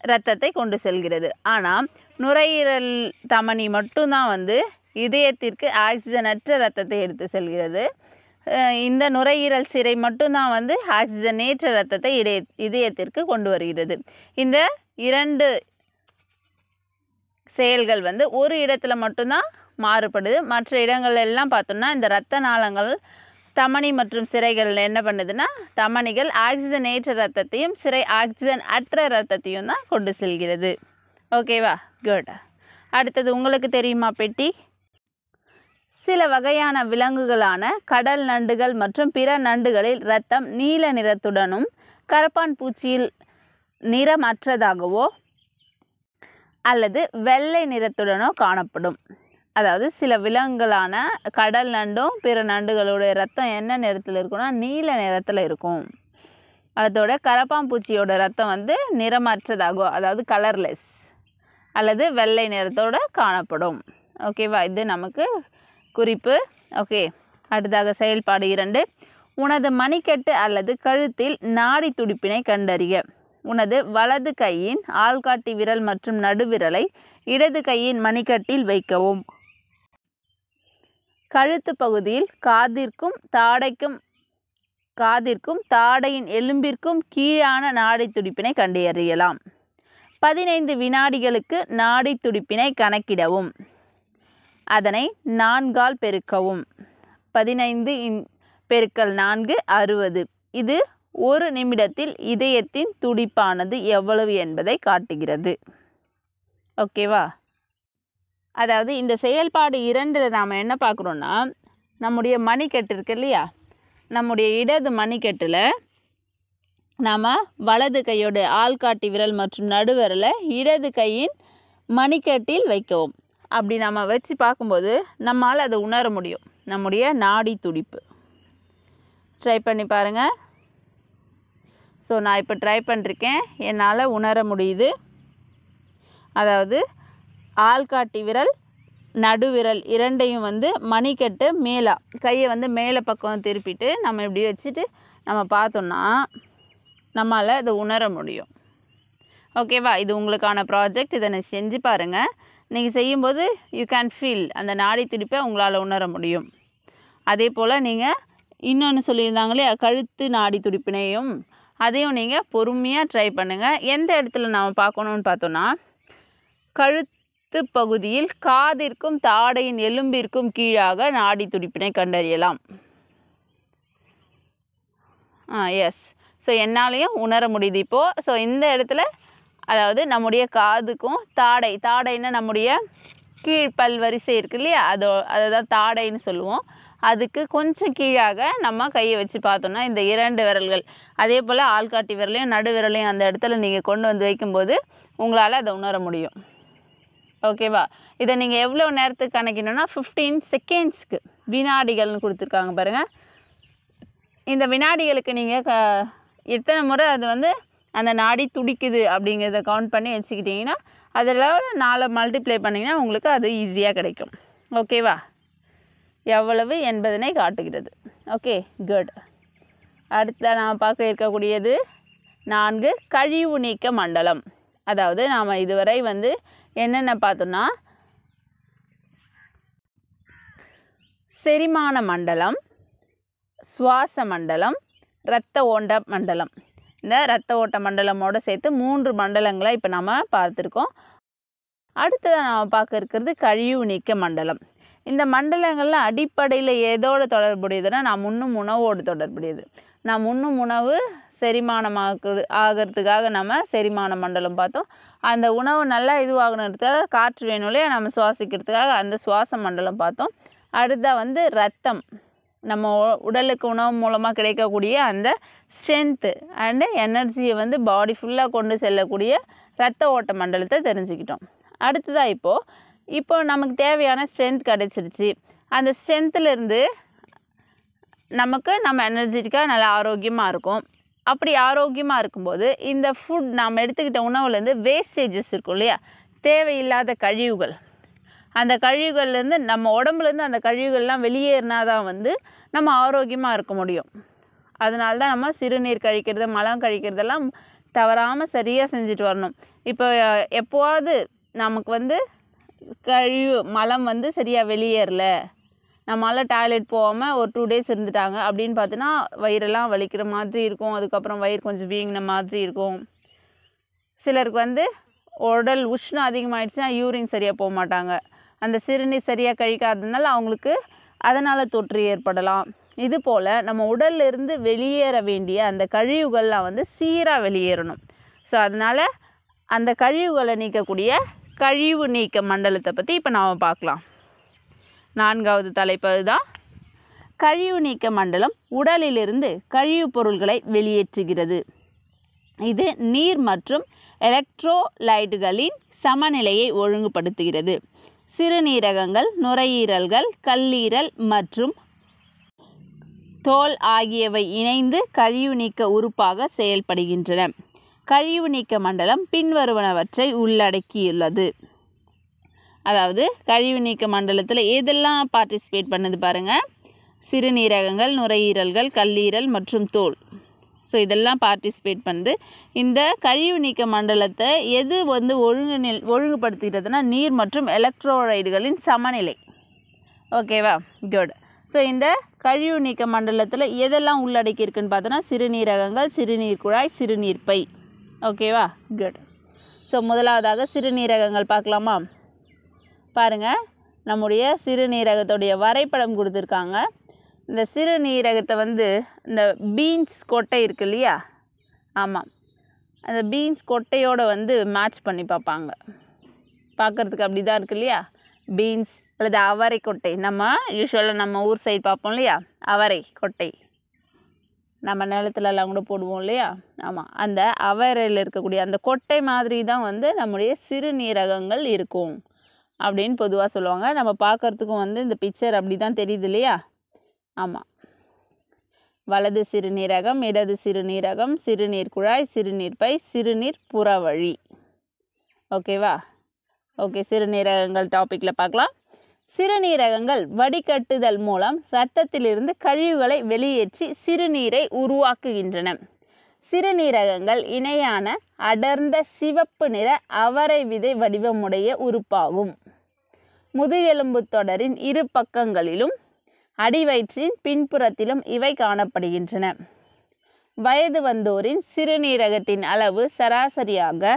இரத்தத்தை கொண்டு செல்கிறது ஆனால் நுரையீரல் தமனி மட்டும்தான் வந்து இதயத்திற்கு ஆக்சிஜனற்ற ரத்தத்தை எடுத்து செல்கிறது இந்த நுரையீரல் சிறை மட்டும்தான் வந்து ஆக்சிஜனேற்ற ரத்தத்தை இதய இதயத்திற்கு கொண்டு வருகிறது இந்த இரண்டு செயல்கள் வந்து ஒரு இடத்துல மட்டும்தான் மாறுபடுது மற்ற இடங்கள் எல்லாம் பார்த்தோம்னா இந்த இரத்த நாளங்கள் தமனி மற்றும் சிறைகள் என்ன பண்ணுதுன்னா தமனிகள் ஆக்சிஜன் ஏற்ற ரத்தத்தையும் சிறை ஆக்சிஜன் அற்ற ரத்தத்தையும் தான் கொண்டு செல்கிறது ஓகேவா குட் அடுத்தது உங்களுக்கு தெரியுமா பெட்டி சில வகையான விலங்குகளான கடல் நண்டுகள் மற்றும் பிற நண்டுகளில் இரத்தம் நீல நிறத்துடனும் கரப்பான் பூச்சியில் நிறமற்றதாகவோ அல்லது வெள்ளை நிறத்துடனோ காணப்படும் அதாவது சில விலங்குகளான கடல் நண்டும் பிற நண்டுகளோட ரத்தம் என்ன நிறத்தில் இருக்கும்னா நீல நிறத்தில் இருக்கும் அதோட கரப்பான் பூச்சியோட ரத்தம் வந்து நிறமற்றதாகும் அதாவது கலர்லெஸ் அல்லது வெள்ளை நிறத்தோடு காணப்படும் ஓகேவா இது நமக்கு குறிப்பு ஓகே அடுத்தாக செயல்பாடு இரண்டு உனது மணிக்கட்டு அல்லது கழுத்தில் நாடி துடிப்பினை கண்டறிய உனது வலது கையின் ஆள்காட்டி விரல் மற்றும் நடுவிரலை இடது கையின் மணிக்கட்டில் வைக்கவும் கழுத்து பகுதியில் காதிற்கும் தாடைக்கும் காதிற்கும் தாடையின் எலும்பிற்கும் கீழான நாடி துடிப்பினை கண்டறியலாம் பதினைந்து வினாடிகளுக்கு நாடி துடிப்பினை கணக்கிடவும் அதனை நான்கால் பெருக்கவும் பதினைந்து இன் பெருக்கல் நான்கு அறுபது இது ஒரு நிமிடத்தில் இதயத்தின் துடிப்பானது எவ்வளவு என்பதை காட்டுகிறது ஓகேவா அதாவது இந்த செயல்பாடு இரண்டில் நாம் என்ன பார்க்குறோன்னா நம்முடைய மணிக்கட்டு இருக்கு இல்லையா நம்முடைய இடது மணிக்கட்டில் நாம் வலது கையோட ஆள்காட்டி விரல் மற்றும் நடுவரில் இடது கையின் மணிக்கட்டில் வைக்கவும் அப்படி நம்ம வச்சு பார்க்கும்போது நம்மால் அதை உணர முடியும் நம்முடைய நாடி துடிப்பு ட்ரை பண்ணி பாருங்கள் ஸோ நான் இப்போ ட்ரை பண்ணிருக்கேன் என்னால் உணர முடியுது அதாவது ஆள்காட்டி விரல் நடுவிரல் இரண்டையும் வந்து மணிக்கட்டு மேலே கையை வந்து மேலே பக்கம் திருப்பிட்டு நம்ம இப்படி வச்சுட்டு நம்ம பார்த்தோன்னா நம்மளால் அதை உணர முடியும் ஓகேவா இது உங்களுக்கான ப்ராஜெக்ட் இதை நான் செஞ்சு பாருங்கள் நீங்கள் செய்யும்போது யூ கேன் ஃபீல் அந்த நாடி துடிப்பை உங்களால் உணர முடியும் அதே போல் நீங்கள் இன்னொன்று சொல்லியிருந்தாங்களே கழுத்து நாடி துடிப்பினையும் அதையும் நீங்கள் பொறுமையாக ட்ரை பண்ணுங்கள் எந்த இடத்துல நாம் பார்க்கணுன்னு பார்த்தோன்னா கழுத்து பகுதியில் காதிற்கும் தாடையின் எலும்பிற்கும் கீழாக நாடி துடிப்பினை கண்டறியலாம் ஆ எஸ் ஸோ என்னாலையும் உணர முடியுது இப்போது ஸோ இந்த இடத்துல அதாவது நம்முடைய காதுக்கும் தாடை தாடைன்னா நம்முடைய கீழ்ப்பல் வரிசை இருக்கு இல்லையா அதோ அதை தான் தாடைன்னு சொல்லுவோம் அதுக்கு கொஞ்சம் கீழாக நம்ம கையை வச்சு பார்த்தோம்னா இந்த இரண்டு விரல்கள் அதே போல் ஆள்காட்டி விரலையும் நடு விரலையும் அந்த இடத்துல நீங்கள் கொண்டு வந்து வைக்கும்போது உங்களால் அதை உணர முடியும் ஓகேவா இதை நீங்கள் எவ்வளோ நேரத்துக்கு கணக்கிடணும்னா ஃபிஃப்டீன் செகண்ட்ஸ்க்கு வினாடிகள்னு கொடுத்துருக்காங்க பாருங்கள் இந்த வினாடிகளுக்கு நீங்கள் க எத்தனை முறை அது வந்து அந்த நாடி துடிக்குது அப்படிங்கிறத கவுண்ட் பண்ணி வச்சுக்கிட்டிங்கன்னா அதில் நாலு மல்டிப்ளை பண்ணிங்கன்னா உங்களுக்கு அது ஈஸியாக கிடைக்கும் ஓகேவா எவ்வளவு என்பதனை காட்டுகிறது ஓகே குட் அடுத்த நாம் பார்க்க இருக்கக்கூடியது நான்கு கழிவு நீக்க மண்டலம் அதாவது நாம் இதுவரை வந்து என்னென்ன பார்த்தோம்னா செரிமான மண்டலம் சுவாச மண்டலம் இரத்த ஓட்ட மண்டலம் இந்த இரத்த ஓட்ட மண்டலமோடு சேர்த்து மூன்று மண்டலங்களை இப்போ நம்ம பார்த்துருக்கோம் அடுத்ததாக நாம் பார்க்க இருக்கிறது கழிவு நீக்க மண்டலம் இந்த மண்டலங்களில் அடிப்படையில் எதோடு தொடர்புடையதுன்னா நாம் உண்ணும் உணவோடு தொடர்புடையது நாம் உண்ணும் உணவு செரிமானமாக ஆகிறதுக்காக நம்ம செரிமான மண்டலம் பார்த்தோம் அந்த உணவு நல்லா இதுவாகணுன்றதுக்காக காற்று வேணும் இல்லையா நம்ம சுவாசிக்கிறதுக்காக அந்த சுவாச மண்டலம் பார்த்தோம் அடுத்த வந்து ரத்தம் நம்ம உடலுக்கு உணவு மூலமாக கிடைக்கக்கூடிய அந்த ஸ்ட்ரென்த்து அண்டு எனர்ஜியை வந்து பாடி ஃபுல்லாக கொண்டு செல்லக்கூடிய ரத்த ஓட்ட மண்டலத்தை தெரிஞ்சுக்கிட்டோம் அடுத்ததாக இப்போது இப்போ நமக்கு தேவையான ஸ்ட்ரென்த் கிடைச்சிருச்சு அந்த ஸ்ட்ரென்த்துலேருந்து நமக்கு நம்ம எனர்ஜிட்டிக்காக நல்லா ஆரோக்கியமாக இருக்கும் அப்படி ஆரோக்கியமாக இருக்கும்போது இந்த ஃபுட் நாம் எடுத்துக்கிட்ட உணவுலேருந்து வேஸ்டேஜஸ் இருக்கும் இல்லையா தேவையில்லாத கழிவுகள் அந்த கழிவுகள்லேருந்து நம்ம உடம்புலேருந்து அந்த கழிவுகள்லாம் வெளியேறினா தான் வந்து நம்ம ஆரோக்கியமாக இருக்க முடியும் அதனால தான் நம்ம சிறுநீர் கழிக்கிறது மலம் கழிக்கிறதெல்லாம் தவறாமல் சரியாக செஞ்சுட்டு வரணும் இப்போ எப்போவாவது நமக்கு வந்து கழிவு மலம் வந்து சரியாக வெளியேறல நம்மளால் டாய்லெட் போகாமல் ஒரு டூ டேஸ் இருந்துட்டாங்க அப்படின்னு பார்த்தோன்னா வயிறெல்லாம் வலிக்கிற மாதிரி இருக்கும் அதுக்கப்புறம் வயிறு கொஞ்சம் வீங்கின மாதிரி இருக்கும் சிலருக்கு வந்து உடல் உஷ்ணம் அதிகமாகிடுச்சுன்னா யூரின் சரியாக போக மாட்டாங்க அந்த சிறுநீர் சரியாக கழிக்காததுனால அவங்களுக்கு அதனால் தொற்று ஏற்படலாம் இது போல் நம்ம உடல்லிருந்து வெளியேற வேண்டிய அந்த கழிவுகள்லாம் வந்து சீராக வெளியேறணும் ஸோ அதனால் அந்த கழிவுகளை நீக்கக்கூடிய கழிவு நீக்க மண்டலத்தை பற்றி இப்போ நாம் பார்க்கலாம் நான்காவது தலைப்பு தான் கழிவு நீக்க மண்டலம் உடலிலிருந்து கழிவுப் பொருள்களை வெளியேற்றுகிறது இது நீர் மற்றும் எலக்ட்ரோலைட்டுகளின் சமநிலையை ஒழுங்குபடுத்துகிறது சிறுநீரகங்கள் நுரையீரல்கள் கல்லீரல் மற்றும் தோல் ஆகியவை இணைந்து கழிவு நீக்க உறுப்பாக செயல்படுகின்றன கழிவு நீக்க மண்டலம் பின்வருவனவற்றை உள்ளடக்கியுள்ளது அதாவது கழிவு நீக்க மண்டலத்தில் எதெல்லாம் பார்ட்டிசிபேட் பண்ணுது பாருங்கள் சிறுநீரகங்கள் நுரையீரல்கள் கல்லீரல் மற்றும் தோல் ஸோ இதெல்லாம் பார்ட்டிசிபேட் பண்ணுது இந்த கழிவு நீக்க மண்டலத்தை எது வந்து ஒழுங்கு நில் ஒழுங்குபடுத்திக்கிறதுனா நீர் மற்றும் எலக்ட்ரோரைடுகளின் சமநிலை ஓகேவா குட் ஸோ இந்த கழிவு நீக்க மண்டலத்தில் எதெல்லாம் உள்ளடக்கி இருக்குன்னு பார்த்தோன்னா சிறுநீரகங்கள் சிறுநீர் குழாய் சிறுநீர் பை ஓகேவா குட் ஸோ முதலாவதாக சிறுநீரகங்கள் பார்க்கலாமா பாருங்கள் நம்முடைய சிறுநீரகத்துடைய வரைபடம் கொடுத்துருக்காங்க இந்த சிறுநீரகத்தை வந்து இந்த பீன்ஸ் கொட்டை இருக்கு இல்லையா ஆமாம் அந்த பீன்ஸ் கொட்டையோடு வந்து மேட்ச் பண்ணி பார்ப்பாங்க பார்க்குறதுக்கு அப்படி தான் இருக்கு இல்லையா பீன்ஸ் அல்லது அவரை கொட்டை நம்ம யூஸ்வலாக நம்ம ஊர் சைடு பார்ப்போம் இல்லையா அவரை கொட்டை நம்ம நிலத்துலலாம் கூட போடுவோம் இல்லையா ஆமாம் அந்த அவரையில் இருக்கக்கூடிய அந்த கொட்டை மாதிரி தான் வந்து நம்முடைய சிறுநீரகங்கள் இருக்கும் அப்படின்னு பொதுவாக சொல்லுவாங்க நம்ம பார்க்குறதுக்கும் வந்து இந்த பிக்சர் அப்படி தான் தெரியுது இல்லையா ஆமாம் வலது சிறுநீரகம் இடது சிறுநீரகம் சிறுநீர் குழாய் சிறுநீர் பை சிறுநீர் புறவழி ஓகேவா ஓகே சிறுநீரகங்கள் டாப்பிக்கில் பார்க்கலாம் சிறுநீரகங்கள் வடிகட்டுதல் மூலம் இரத்தத்திலிருந்து கழிவுகளை வெளியேற்றி சிறுநீரை உருவாக்குகின்றன சிறுநீரகங்கள் இணையான அடர்ந்த சிவப்பு நிற அவரை விதை வடிவமுடைய உறுப்பாகும் முதுகெலும்பு தொடரின் இரு பக்கங்களிலும் அடிவயிற்றின் பின்புறத்திலும் இவை காணப்படுகின்றன வயது வந்தோரின் சிறுநீரகத்தின் அளவு சராசரியாக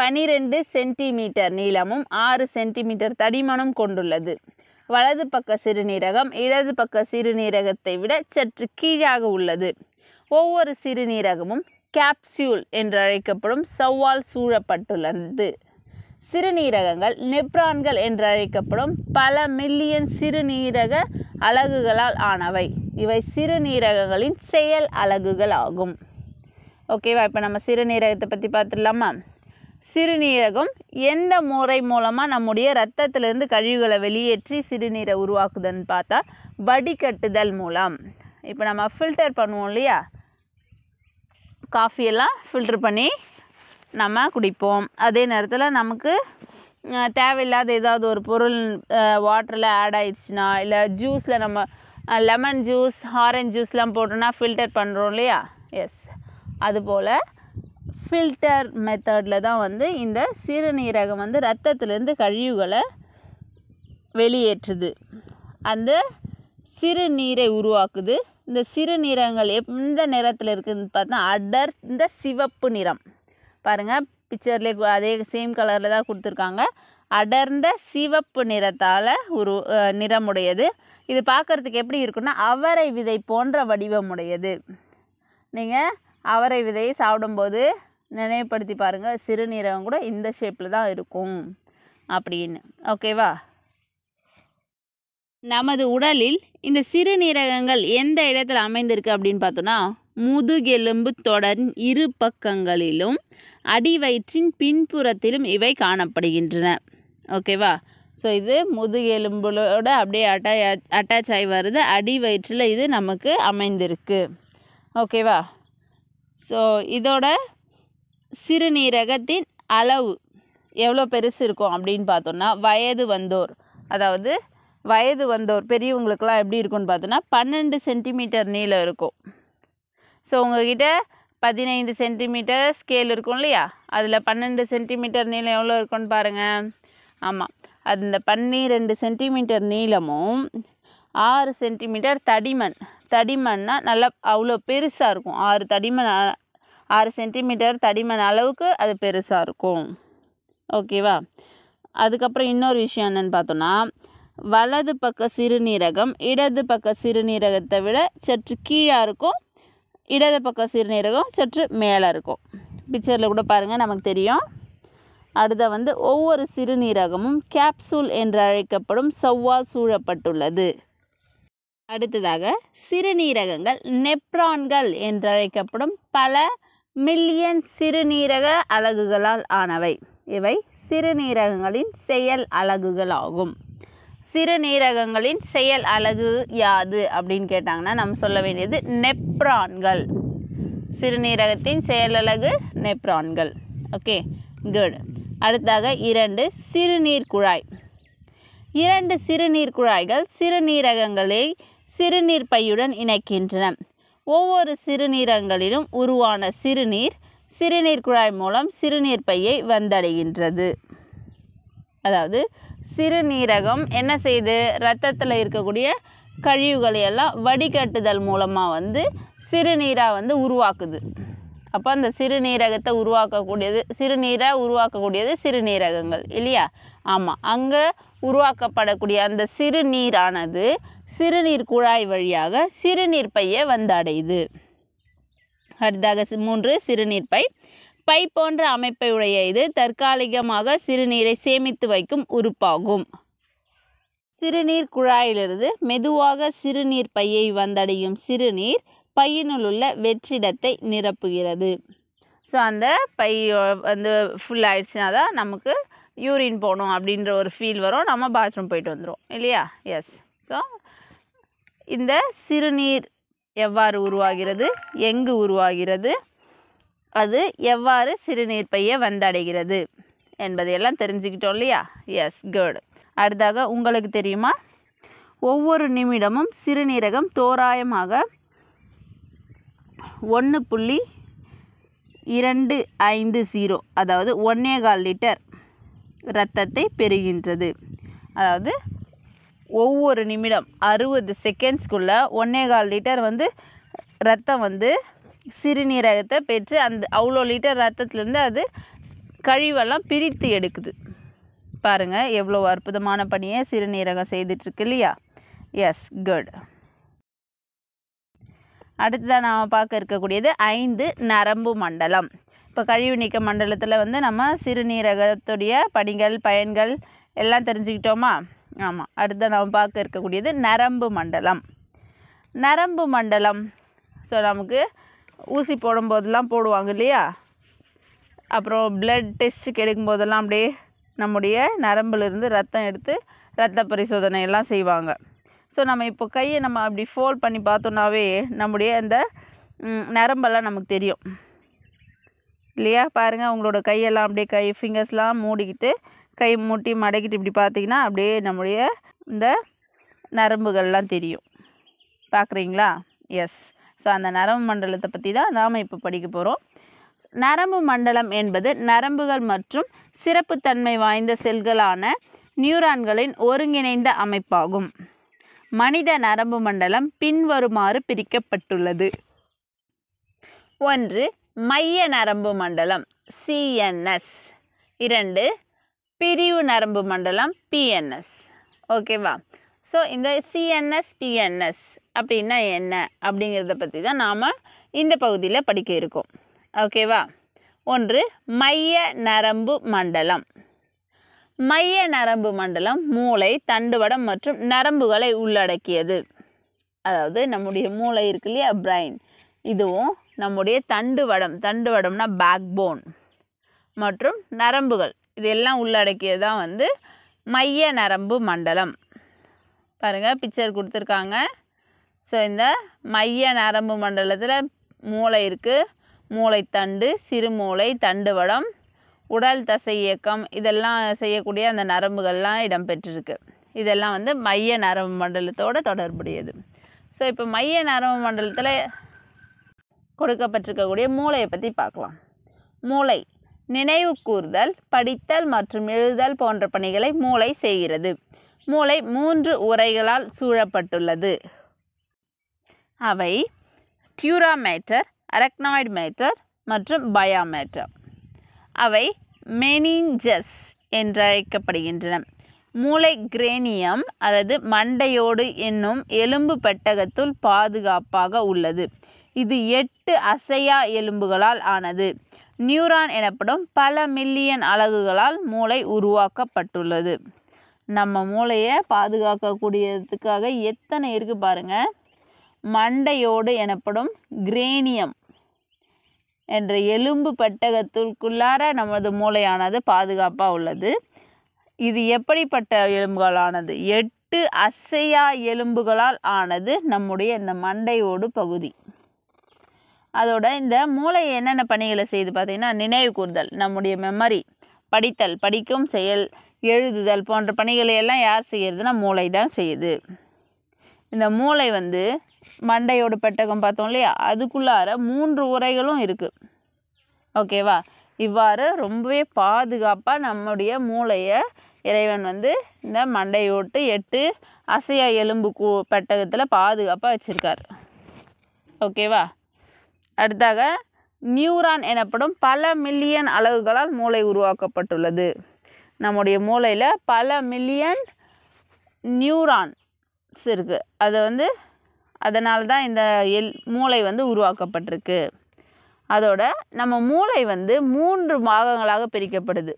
பனிரெண்டு சென்டிமீட்டர் நீளமும் ஆறு சென்டிமீட்டர் தடிமனும் கொண்டுள்ளது வலது பக்க சிறுநீரகம் இடது பக்க சிறுநீரகத்தை விட சற்று கீழாக உள்ளது ஒவ்வொரு சிறுநீரகமும் கேப்சியூல் என்றழைக்கப்படும் சவ்வால் சூழப்பட்டுள்ளது சிறுநீரகங்கள் நெப்ரான்கள் என்றழைக்கப்படும் பல மில்லியன் சிறுநீரக அலகுகளால் ஆனவை இவை சிறுநீரகங்களின் செயல் அலகுகள் ஆகும் ஓகேவா இப்போ நம்ம சிறுநீரகத்தை பற்றி பார்த்துடலாமா சிறுநீரகம் எந்த முறை மூலமாக நம்முடைய ரத்தத்திலிருந்து கழிவுகளை வெளியேற்றி சிறுநீரை உருவாக்குதுன்னு பார்த்தா வடிகட்டுதல் மூலம் இப்போ நம்ம ஃபில்டர் பண்ணுவோம் இல்லையா காஃபியெல்லாம் ஃபில்டர் பண்ணி நம்ம குடிப்போம் அதே நேரத்தில் நமக்கு தேவையில்லாத ஏதாவது ஒரு பொருள் வாட்டரில் ஆட் ஆயிடுச்சுன்னா இல்லை ஜூஸில் நம்ம லெமன் ஜூஸ் ஆரஞ்ச் ஜூஸ்லாம் போட்டோம்னா ஃபில்டர் பண்ணுறோம் இல்லையா எஸ் அதுபோல் ஃபில்டர் மெத்தடில் தான் வந்து இந்த சிறுநீரகம் வந்து ரத்தத்துலேருந்து கழிவுகளை வெளியேற்றுது அந்த சிறுநீரை உருவாக்குது இந்த சிறுநீரங்கள் எந்த நிறத்தில் இருக்குதுன்னு பார்த்தா அடர்ந்த சிவப்பு நிறம் பாருங்கள் பிக்சர்லேயே அதே சேம் கலரில் தான் கொடுத்துருக்காங்க அடர்ந்த சிவப்பு நிறத்தால் உரு நிறமுடையது இது பார்க்குறதுக்கு எப்படி இருக்குன்னா அவரை விதை போன்ற வடிவமுடையது நீங்கள் அவரை விதையை சாப்பிடும்போது நினைவுபடுத்தி பாருங்கள் சிறுநீரகம் கூட இந்த ஷேப்பில் தான் இருக்கும் அப்படின்னு ஓகேவா நமது உடலில் இந்த சிறுநீரகங்கள் எந்த இடத்துல அமைந்திருக்கு அப்படின்னு பார்த்தோன்னா முதுகெலும்பு தொடரின் இரு பக்கங்களிலும் அடிவயிற்றின் பின்புறத்திலும் இவை காணப்படுகின்றன ஓகேவா ஸோ இது முதுகெலும்புலோட அப்படியே அட்டா அட்டாச் ஆகி வருது அடி வயிற்றில் இது நமக்கு அமைந்திருக்கு ஓகேவா ஸோ இதோட சிறுநீரகத்தின் அளவு எவ்வளோ பெருசு இருக்கும் அப்படின்னு பார்த்தோன்னா வயது வந்தோர் அதாவது வயது வந்தோர் பெரியவங்களுக்கெல்லாம் எப்படி இருக்கும்னு பார்த்தோன்னா பன்னெண்டு சென்டிமீட்டர் நீளம் இருக்கும் ஸோ உங்ககிட்ட பதினைந்து சென்டிமீட்டர் ஸ்கேல் இருக்கும் இல்லையா அதில் பன்னெண்டு சென்டிமீட்டர் நீளம் எவ்வளோ இருக்கும்னு பாருங்கள் ஆமாம் அந்த பன்னிரெண்டு சென்டிமீட்டர் நீளமும் ஆறு சென்டிமீட்டர் தடிமண் தடிமன்னா நல்லா அவ்வளோ பெருசாக இருக்கும் ஆறு தடிமண் ஆறு சென்டிமீட்டர் தடிமன் அளவுக்கு அது பெருசாக இருக்கும் ஓகேவா அதுக்கப்புறம் இன்னொரு விஷயம் என்னென்னு பார்த்தோன்னா வலது பக்க சிறுநீரகம் இடது பக்க சிறுநீரகத்தை விட சற்று கீழாக இருக்கும் இடது பக்கம் சிறுநீரகம் சற்று மேலே இருக்கும் பிக்சரில் கூட பாருங்கள் நமக்கு தெரியும் அடுத்த வந்து ஒவ்வொரு சிறுநீரகமும் கேப்சூல் என்று அழைக்கப்படும் செவ்வால் சூழப்பட்டுள்ளது அடுத்ததாக சிறுநீரகங்கள் நெப்ரான்கள் என்று அழைக்கப்படும் பல மில்லியன் சிறுநீரக அலகுகளால் ஆனவை இவை சிறுநீரகங்களின் செயல் அலகுகளாகும் சிறுநீரகங்களின் செயல் அழகு யாது அப்படின்னு கேட்டாங்கன்னா நம்ம சொல்ல வேண்டியது நெப்ரான்கள் சிறுநீரகத்தின் செயலழகு நெப்ரான்கள் ஓகே குட் அடுத்தாக இரண்டு சிறுநீர் குழாய் இரண்டு சிறுநீர் குழாய்கள் சிறுநீரகங்களை சிறுநீர் பையுடன் இணைக்கின்றன ஒவ்வொரு சிறுநீரகங்களிலும் உருவான சிறுநீர் சிறுநீர் குழாய் மூலம் சிறுநீர் பையை வந்தடைகின்றது அதாவது சிறுநீரகம் என்ன செய்து ரத்தத்தில் இருக்கக்கூடிய கழிவுகளை எல்லாம் வடிகட்டுதல் மூலமாக வந்து சிறுநீராக வந்து உருவாக்குது அப்போ அந்த சிறுநீரகத்தை உருவாக்கக்கூடியது சிறுநீரை உருவாக்கக்கூடியது சிறுநீரகங்கள் இல்லையா ஆமாம் அங்கே உருவாக்கப்படக்கூடிய அந்த சிறுநீரானது சிறுநீர் குழாய் வழியாக சிறுநீர் பையை வந்து அடையுது அடுத்தாக மூன்று சிறுநீர் பை பை போன்ற அமைப்பை உடைய இது தற்காலிகமாக சிறுநீரை சேமித்து வைக்கும் உறுப்பாகும் சிறுநீர் குழாயிலிருந்து மெதுவாக சிறுநீர் பையை வந்தடையும் சிறுநீர் பையினுள் உள்ள வெற்றிடத்தை நிரப்புகிறது ஸோ அந்த பை வந்து ஃபுல் ஆயிடுச்சுனா தான் நமக்கு யூரின் போகணும் அப்படின்ற ஒரு ஃபீல் வரும் நம்ம பாத்ரூம் போயிட்டு வந்துடும் இல்லையா எஸ் ஸோ இந்த சிறுநீர் எவ்வாறு உருவாகிறது எங்கு உருவாகிறது அது எவ்வாறு சிறுநீர் பைய வந்தடைகிறது என்பதையெல்லாம் தெரிஞ்சுக்கிட்டோம் இல்லையா எஸ் குட் அடுத்தாக உங்களுக்கு தெரியுமா ஒவ்வொரு நிமிடமும் சிறுநீரகம் தோராயமாக ஒன்று புள்ளி இரண்டு ஐந்து ஜீரோ அதாவது ஒன்னே கால் லிட்டர் இரத்தத்தை பெறுகின்றது அதாவது ஒவ்வொரு நிமிடம் அறுபது செகண்ட்ஸ்குள்ளே ஒன்னே கால் லிட்டர் வந்து ரத்தம் வந்து சிறுநீரகத்தை பெற்று அந்த அவ்வளோ லிட்டர் ரத்தத்துலேருந்து அது கழிவெல்லாம் பிரித்து எடுக்குது பாருங்கள் எவ்வளோ அற்புதமான பணியை சிறுநீரகம் செய்துட்ருக்கு இல்லையா எஸ் குட் அடுத்ததாக நாம் பார்க்க இருக்கக்கூடியது ஐந்து நரம்பு மண்டலம் இப்போ கழிவு நீக்க மண்டலத்தில் வந்து நம்ம சிறுநீரகத்துடைய பணிகள் பயன்கள் எல்லாம் தெரிஞ்சுக்கிட்டோமா ஆமாம் அடுத்த நாம் பார்க்க இருக்கக்கூடியது நரம்பு மண்டலம் நரம்பு மண்டலம் ஸோ நமக்கு ஊசி போடும்போதெல்லாம் போடுவாங்க இல்லையா அப்புறம் பிளட் டெஸ்ட்டுக்கு எடுக்கும்போதெல்லாம் அப்படியே நம்முடைய நரம்புலேருந்து ரத்தம் எடுத்து ரத்த பரிசோதனை எல்லாம் செய்வாங்க ஸோ நம்ம இப்போ கையை நம்ம அப்படி ஃபோல்ட் பண்ணி பார்த்தோன்னாவே நம்முடைய அந்த நரம்பெல்லாம் நமக்கு தெரியும் இல்லையா பாருங்கள் உங்களோட கையெல்லாம் அப்படியே கை ஃபிங்கர்ஸ்லாம் மூடிக்கிட்டு கை மூட்டி மடக்கிட்டு இப்படி பார்த்தீங்கன்னா அப்படியே நம்முடைய இந்த நரம்புகள்லாம் தெரியும் பார்க்குறீங்களா எஸ் ஸோ அந்த நரம்பு மண்டலத்தை பற்றி தான் நாம் இப்போ படிக்க போகிறோம் நரம்பு மண்டலம் என்பது நரம்புகள் மற்றும் சிறப்புத்தன்மை வாய்ந்த செல்களான நியூரான்களின் ஒருங்கிணைந்த அமைப்பாகும் மனித நரம்பு மண்டலம் பின்வருமாறு பிரிக்கப்பட்டுள்ளது ஒன்று மைய நரம்பு மண்டலம் சிஎன்எஸ் இரண்டு பிரிவு நரம்பு மண்டலம் பிஎன்எஸ் ஓகேவா ஸோ இந்த சிஎன்எஸ் பிஎன்எஸ் அப்படின்னா என்ன அப்படிங்கிறத பற்றி தான் நாம் இந்த பகுதியில் படிக்க இருக்கோம் ஓகேவா ஒன்று மைய நரம்பு மண்டலம் மைய நரம்பு மண்டலம் மூளை தண்டுவடம் மற்றும் நரம்புகளை உள்ளடக்கியது அதாவது நம்முடைய மூளை இருக்கு இல்லையா பிரைன் இதுவும் நம்முடைய தண்டுவடம் தண்டுவடம்னா பேக் போன் மற்றும் நரம்புகள் இதெல்லாம் உள்ளடக்கியது தான் வந்து மைய நரம்பு மண்டலம் பாருங்கள் பிக்சர் கொடுத்துருக்காங்க ஸோ இந்த மைய நரம்பு மண்டலத்தில் மூளை இருக்குது மூளைத்தண்டு சிறுமூளை வடம் உடல் தசை இயக்கம் இதெல்லாம் செய்யக்கூடிய அந்த நரம்புகள்லாம் இடம்பெற்றிருக்கு இதெல்லாம் வந்து மைய நரம்பு மண்டலத்தோடு தொடர்புடையது ஸோ இப்போ மைய நரம்பு மண்டலத்தில் கொடுக்கப்பட்டிருக்கக்கூடிய மூளையை பற்றி பார்க்கலாம் மூளை நினைவு கூறுதல் படித்தல் மற்றும் எழுதல் போன்ற பணிகளை மூளை செய்கிறது மூளை மூன்று உரைகளால் சூழப்பட்டுள்ளது அவை கியூரா மேட்டர் அரக்னாய்டு மேட்டர் மற்றும் பயாமேட்டர் அவை மெனிஞ்சஸ் என்றழைக்கப்படுகின்றன மூளை கிரேனியம் அல்லது மண்டையோடு என்னும் எலும்பு பெட்டகத்துள் பாதுகாப்பாக உள்ளது இது எட்டு அசையா எலும்புகளால் ஆனது நியூரான் எனப்படும் பல மில்லியன் அலகுகளால் மூளை உருவாக்கப்பட்டுள்ளது நம்ம மூளையை பாதுகாக்கக்கூடியதுக்காக எத்தனை இருக்குது பாருங்கள் மண்டையோடு எனப்படும் கிரேனியம் என்ற எலும்பு பெட்டகத்திற்குள்ளார நமது மூளையானது பாதுகாப்பாக உள்ளது இது எப்படிப்பட்ட எலும்புகளானது எட்டு அசையா எலும்புகளால் ஆனது நம்முடைய இந்த மண்டையோடு பகுதி அதோட இந்த மூளை என்னென்ன பணிகளை செய்து பார்த்திங்கன்னா நினைவு கூர்தல் நம்முடைய மெமரி படித்தல் படிக்கும் செயல் எழுதுதல் போன்ற பணிகளை எல்லாம் யார் செய்கிறதுனா மூளை தான் செய்யுது இந்த மூளை வந்து மண்டையோட பெட்டகம் பார்த்தோம் இல்லையா அதுக்குள்ளார மூன்று உரைகளும் இருக்குது ஓகேவா இவ்வாறு ரொம்பவே பாதுகாப்பாக நம்முடைய மூளையை இறைவன் வந்து இந்த மண்டையோட்டு எட்டு அசையா எலும்பு கூ பெட்டகத்தில் பாதுகாப்பாக வச்சுருக்கார் ஓகேவா அடுத்தாக நியூரான் எனப்படும் பல மில்லியன் அளவுகளால் மூளை உருவாக்கப்பட்டுள்ளது நம்முடைய மூளையில் பல மில்லியன் நியூரான்ஸ் இருக்குது அது வந்து அதனால தான் இந்த எல் மூளை வந்து உருவாக்கப்பட்டிருக்கு அதோட நம்ம மூளை வந்து மூன்று பாகங்களாக பிரிக்கப்படுது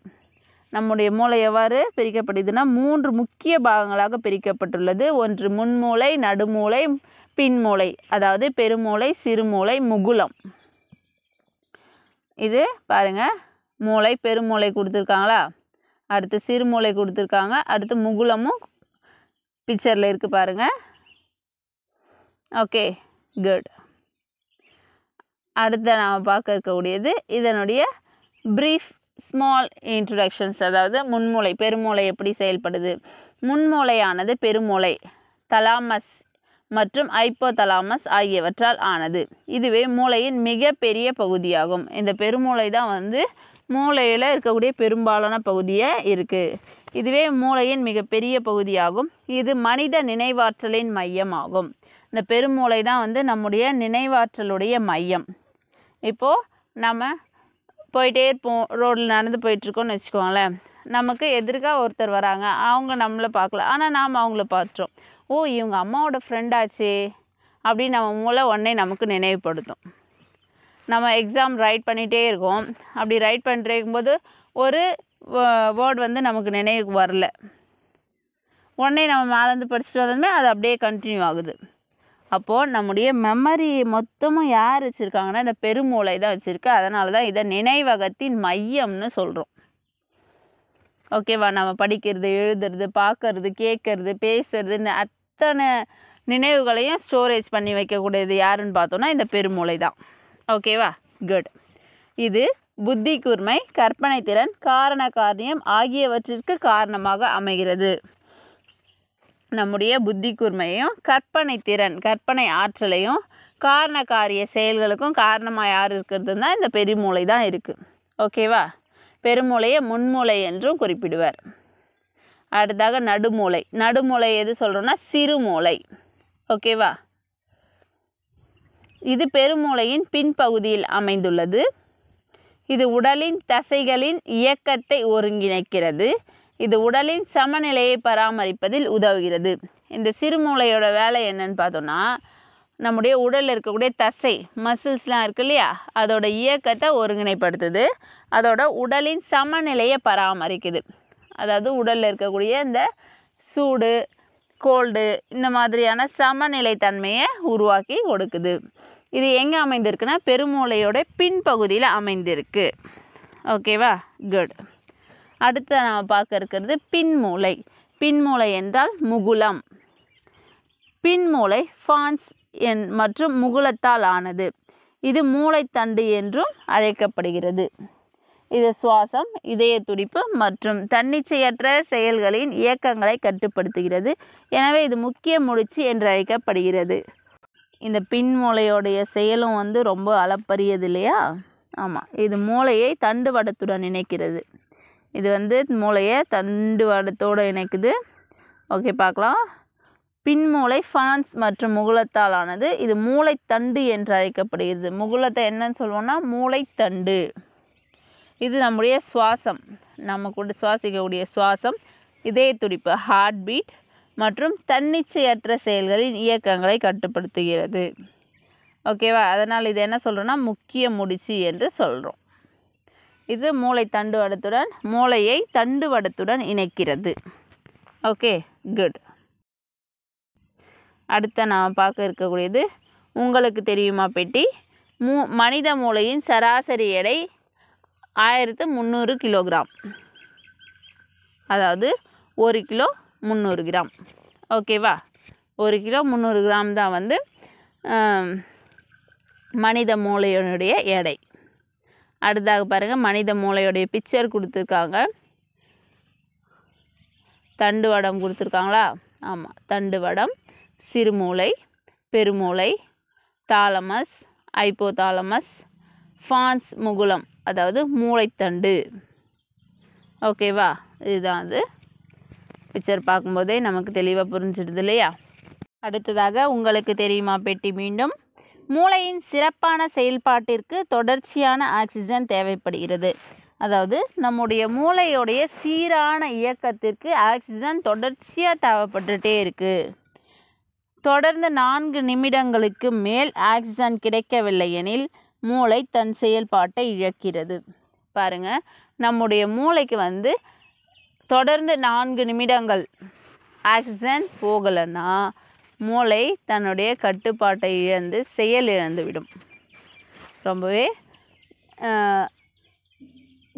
நம்முடைய மூளை எவ்வாறு பிரிக்கப்படுதுன்னா மூன்று முக்கிய பாகங்களாக பிரிக்கப்பட்டுள்ளது ஒன்று முன்மூளை நடுமூளை பின்மூளை அதாவது பெருமூளை சிறுமூளை முகுலம் இது பாருங்கள் மூளை பெருமூளை கொடுத்துருக்காங்களா அடுத்து சிறுமூளை கொடுத்துருக்காங்க அடுத்து முகுலமும் பிக்சரில் இருக்குது பாருங்கள் ஓகே குட் அடுத்த நாம் பார்க்க இருக்கக்கூடியது இதனுடைய ப்ரீஃப் ஸ்மால் இன்ட்ரடக்ஷன்ஸ் அதாவது முன்மூளை பெருமூளை எப்படி செயல்படுது முன்மூளையானது பெருமூளை தலாமஸ் மற்றும் தலாமஸ் ஆகியவற்றால் ஆனது இதுவே மூளையின் மிக பெரிய பகுதியாகும் இந்த பெருமூளை தான் வந்து மூளையில் இருக்கக்கூடிய பெரும்பாலான பகுதியை இருக்குது இதுவே மூளையின் மிகப்பெரிய பகுதியாகும் இது மனித நினைவாற்றலின் மையமாகும் இந்த பெருமூளை தான் வந்து நம்முடைய நினைவாற்றலுடைய மையம் இப்போது நம்ம போயிட்டே இருப்போம் ரோட்டில் நடந்து போயிட்டுருக்கோம்னு வச்சுக்கோங்களேன் நமக்கு எதிர்காக ஒருத்தர் வராங்க அவங்க நம்மளை பார்க்கல ஆனால் நாம் அவங்கள பார்த்துட்டோம் ஓ இவங்க அம்மாவோட ஃப்ரெண்டாச்சே அப்படின்னு நம்ம மூளை உடனே நமக்கு நினைவுப்படுத்தும் நம்ம எக்ஸாம் ரைட் பண்ணிகிட்டே இருக்கோம் அப்படி ரைட் பண்ணிட்டே போது ஒரு வேர்டு வந்து நமக்கு நினைவுக்கு வரல உடனே நம்ம மேலேருந்து படிச்சுட்டு வந்ததுமே அது அப்படியே கண்டினியூ ஆகுது அப்போது நம்முடைய மெமரி மொத்தமும் யார் வச்சுருக்காங்கன்னா இந்த பெருமூளை தான் வச்சுருக்கு அதனால தான் இதை நினைவகத்தின் மையம்னு சொல்கிறோம் ஓகேவா நம்ம படிக்கிறது எழுதுறது பார்க்கறது கேட்கறது பேசுறதுன்னு அத்தனை நினைவுகளையும் ஸ்டோரேஜ் பண்ணி வைக்கக்கூடியது யாருன்னு பார்த்தோன்னா இந்த பெருமூளை தான் ஓகேவா குட் இது புத்தி கூர்மை கற்பனை திறன் காரண காரியம் ஆகியவற்றிற்கு காரணமாக அமைகிறது நம்முடைய புத்தி கூர்மையையும் கற்பனை திறன் கற்பனை ஆற்றலையும் காரண காரிய செயல்களுக்கும் காரணமாக யார் இருக்கிறது தான் இந்த பெருமூளை தான் இருக்குது ஓகேவா பெருமூளையை முன்மூளை என்றும் குறிப்பிடுவார் அடுத்தாக நடுமூளை நடுமூளை எது சொல்கிறோன்னா சிறுமூளை ஓகேவா இது பெருமூளையின் பின்பகுதியில் அமைந்துள்ளது இது உடலின் தசைகளின் இயக்கத்தை ஒருங்கிணைக்கிறது இது உடலின் சமநிலையை பராமரிப்பதில் உதவுகிறது இந்த சிறுமூளையோட வேலை என்னன்னு பார்த்தோன்னா நம்முடைய உடலில் இருக்கக்கூடிய தசை மசில்ஸ்லாம் இருக்கு இல்லையா அதோட இயக்கத்தை ஒருங்கிணைப்படுத்துது அதோட உடலின் சமநிலையை பராமரிக்குது அதாவது உடலில் இருக்கக்கூடிய இந்த சூடு கோல்டு இந்த மாதிரியான சமநிலை தன்மையை உருவாக்கி கொடுக்குது இது எங்கே அமைந்திருக்குன்னா பெருமூளையோட பின்பகுதியில் அமைந்திருக்கு ஓகேவா குட் அடுத்து நாம் பார்க்க இருக்கிறது பின்மூளை பின்மூளை என்றால் முகுலம் பின்மூளை ஃபான்ஸ் என் மற்றும் முகுலத்தால் ஆனது இது மூளைத்தண்டு என்றும் அழைக்கப்படுகிறது இது சுவாசம் இதய துடிப்பு மற்றும் தன்னிச்சையற்ற செயல்களின் இயக்கங்களை கட்டுப்படுத்துகிறது எனவே இது முக்கிய முடிச்சு என்று அழைக்கப்படுகிறது இந்த பின் மூளையோடைய செயலும் வந்து ரொம்ப அளப்பரியது இல்லையா ஆமாம் இது மூளையை தண்டுவடத்துடன் இணைக்கிறது இது வந்து மூளையை தண்டுவடத்தோடு இணைக்குது ஓகே பார்க்கலாம் பின்மூளை ஃபான்ஸ் மற்றும் முகுலத்தால் ஆனது இது மூளைத்தண்டு என்று அழைக்கப்படுகிறது முகுலத்தை என்னன்னு சொல்லுவோம்னா மூளைத்தண்டு இது நம்முடைய சுவாசம் நம்ம கொண்டு சுவாசிக்கக்கூடிய சுவாசம் இதய துடிப்பு ஹார்ட் பீட் மற்றும் தன்னிச்சையற்ற செயல்களின் இயக்கங்களை கட்டுப்படுத்துகிறது ஓகேவா அதனால் இது என்ன சொல்கிறோன்னா முக்கிய முடிச்சு என்று சொல்கிறோம் இது மூளை தண்டுவடத்துடன் மூளையை தண்டுவடத்துடன் இணைக்கிறது ஓகே குட் அடுத்த நாம் பார்க்க இருக்கக்கூடியது உங்களுக்கு தெரியுமா பெட்டி மூ மனித மூளையின் சராசரி எடை ஆயிரத்து முந்நூறு கிலோகிராம் அதாவது ஒரு கிலோ முந்நூறு கிராம் ஓகேவா ஒரு கிலோ முந்நூறு கிராம் தான் வந்து மனித மூளையினுடைய எடை அடுத்தாக பாருங்கள் மனித மூளையுடைய பிக்சர் கொடுத்துருக்காங்க தண்டு வடம் கொடுத்துருக்காங்களா ஆமாம் தண்டு வடம் சிறுமூளை பெருமூளை தாலமஸ் தாலமஸ் ஃபான்ஸ் முகுலம் அதாவது மூளைத்தண்டு ஓகேவா இதுதான் அது பிக்சர் பார்க்கும்போதே நமக்கு தெளிவாக புரிஞ்சிடுது இல்லையா அடுத்ததாக உங்களுக்கு தெரியுமா பெட்டி மீண்டும் மூளையின் சிறப்பான செயல்பாட்டிற்கு தொடர்ச்சியான ஆக்சிஜன் தேவைப்படுகிறது அதாவது நம்முடைய மூளையுடைய சீரான இயக்கத்திற்கு ஆக்சிஜன் தொடர்ச்சியாக தேவைப்பட்டுகிட்டே இருக்குது தொடர்ந்து நான்கு நிமிடங்களுக்கு மேல் ஆக்சிஜன் கிடைக்கவில்லை எனில் மூளை தன் செயல்பாட்டை இழக்கிறது பாருங்கள் நம்முடைய மூளைக்கு வந்து தொடர்ந்து நான்கு நிமிடங்கள் ஆக்சிஜன் போகலைன்னா மூளை தன்னுடைய கட்டுப்பாட்டை இழந்து செயல் இழந்துவிடும் ரொம்பவே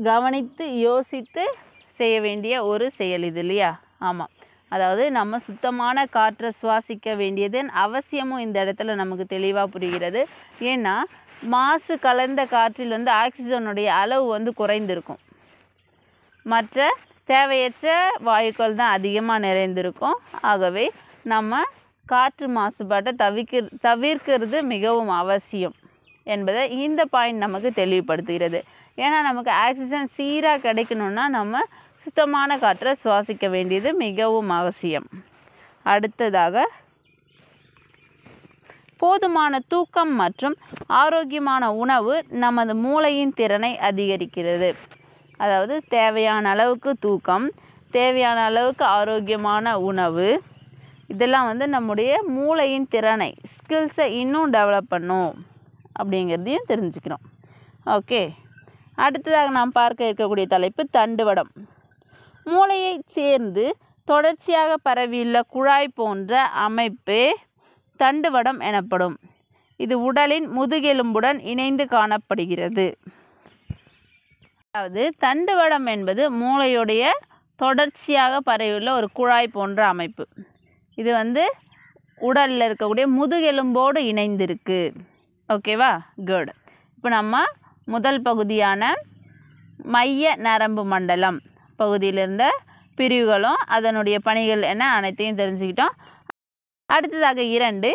கவனித்து யோசித்து செய்ய வேண்டிய ஒரு செயல் இது இல்லையா ஆமாம் அதாவது நம்ம சுத்தமான காற்றை சுவாசிக்க வேண்டியதன் அவசியமும் இந்த இடத்துல நமக்கு தெளிவாக புரிகிறது ஏன்னா மாசு கலந்த காற்றில் வந்து ஆக்சிஜனுடைய அளவு வந்து குறைந்திருக்கும் மற்ற தேவையற்ற வாயுக்கள் தான் அதிகமாக நிறைந்திருக்கும் ஆகவே நம்ம காற்று மாசுபாட்டை தவிக்க தவிர்க்கிறது மிகவும் அவசியம் என்பதை இந்த பாயிண்ட் நமக்கு தெளிவுபடுத்துகிறது ஏன்னா நமக்கு ஆக்சிஜன் சீராக கிடைக்கணும்னா நம்ம சுத்தமான காற்றை சுவாசிக்க வேண்டியது மிகவும் அவசியம் அடுத்ததாக போதுமான தூக்கம் மற்றும் ஆரோக்கியமான உணவு நமது மூளையின் திறனை அதிகரிக்கிறது அதாவது தேவையான அளவுக்கு தூக்கம் தேவையான அளவுக்கு ஆரோக்கியமான உணவு இதெல்லாம் வந்து நம்முடைய மூளையின் திறனை ஸ்கில்ஸை இன்னும் டெவலப் பண்ணும் அப்படிங்கிறதையும் தெரிஞ்சுக்கிறோம் ஓகே அடுத்ததாக நாம் பார்க்க இருக்கக்கூடிய தலைப்பு தண்டுவடம் மூளையைச் சேர்ந்து தொடர்ச்சியாக பரவியுள்ள குழாய் போன்ற அமைப்பே தண்டுவடம் எனப்படும் இது உடலின் முதுகெலும்புடன் இணைந்து காணப்படுகிறது அதாவது தண்டுவடம் என்பது மூளையுடைய தொடர்ச்சியாக பரவியுள்ள ஒரு குழாய் போன்ற அமைப்பு இது வந்து உடலில் இருக்கக்கூடிய முதுகெலும்போடு இணைந்திருக்கு ஓகேவா குட் இப்போ நம்ம முதல் பகுதியான மைய நரம்பு மண்டலம் பகுதியில் இருந்த பிரிவுகளும் அதனுடைய பணிகள் என்ன அனைத்தையும் தெரிஞ்சுக்கிட்டோம் அடுத்ததாக இரண்டு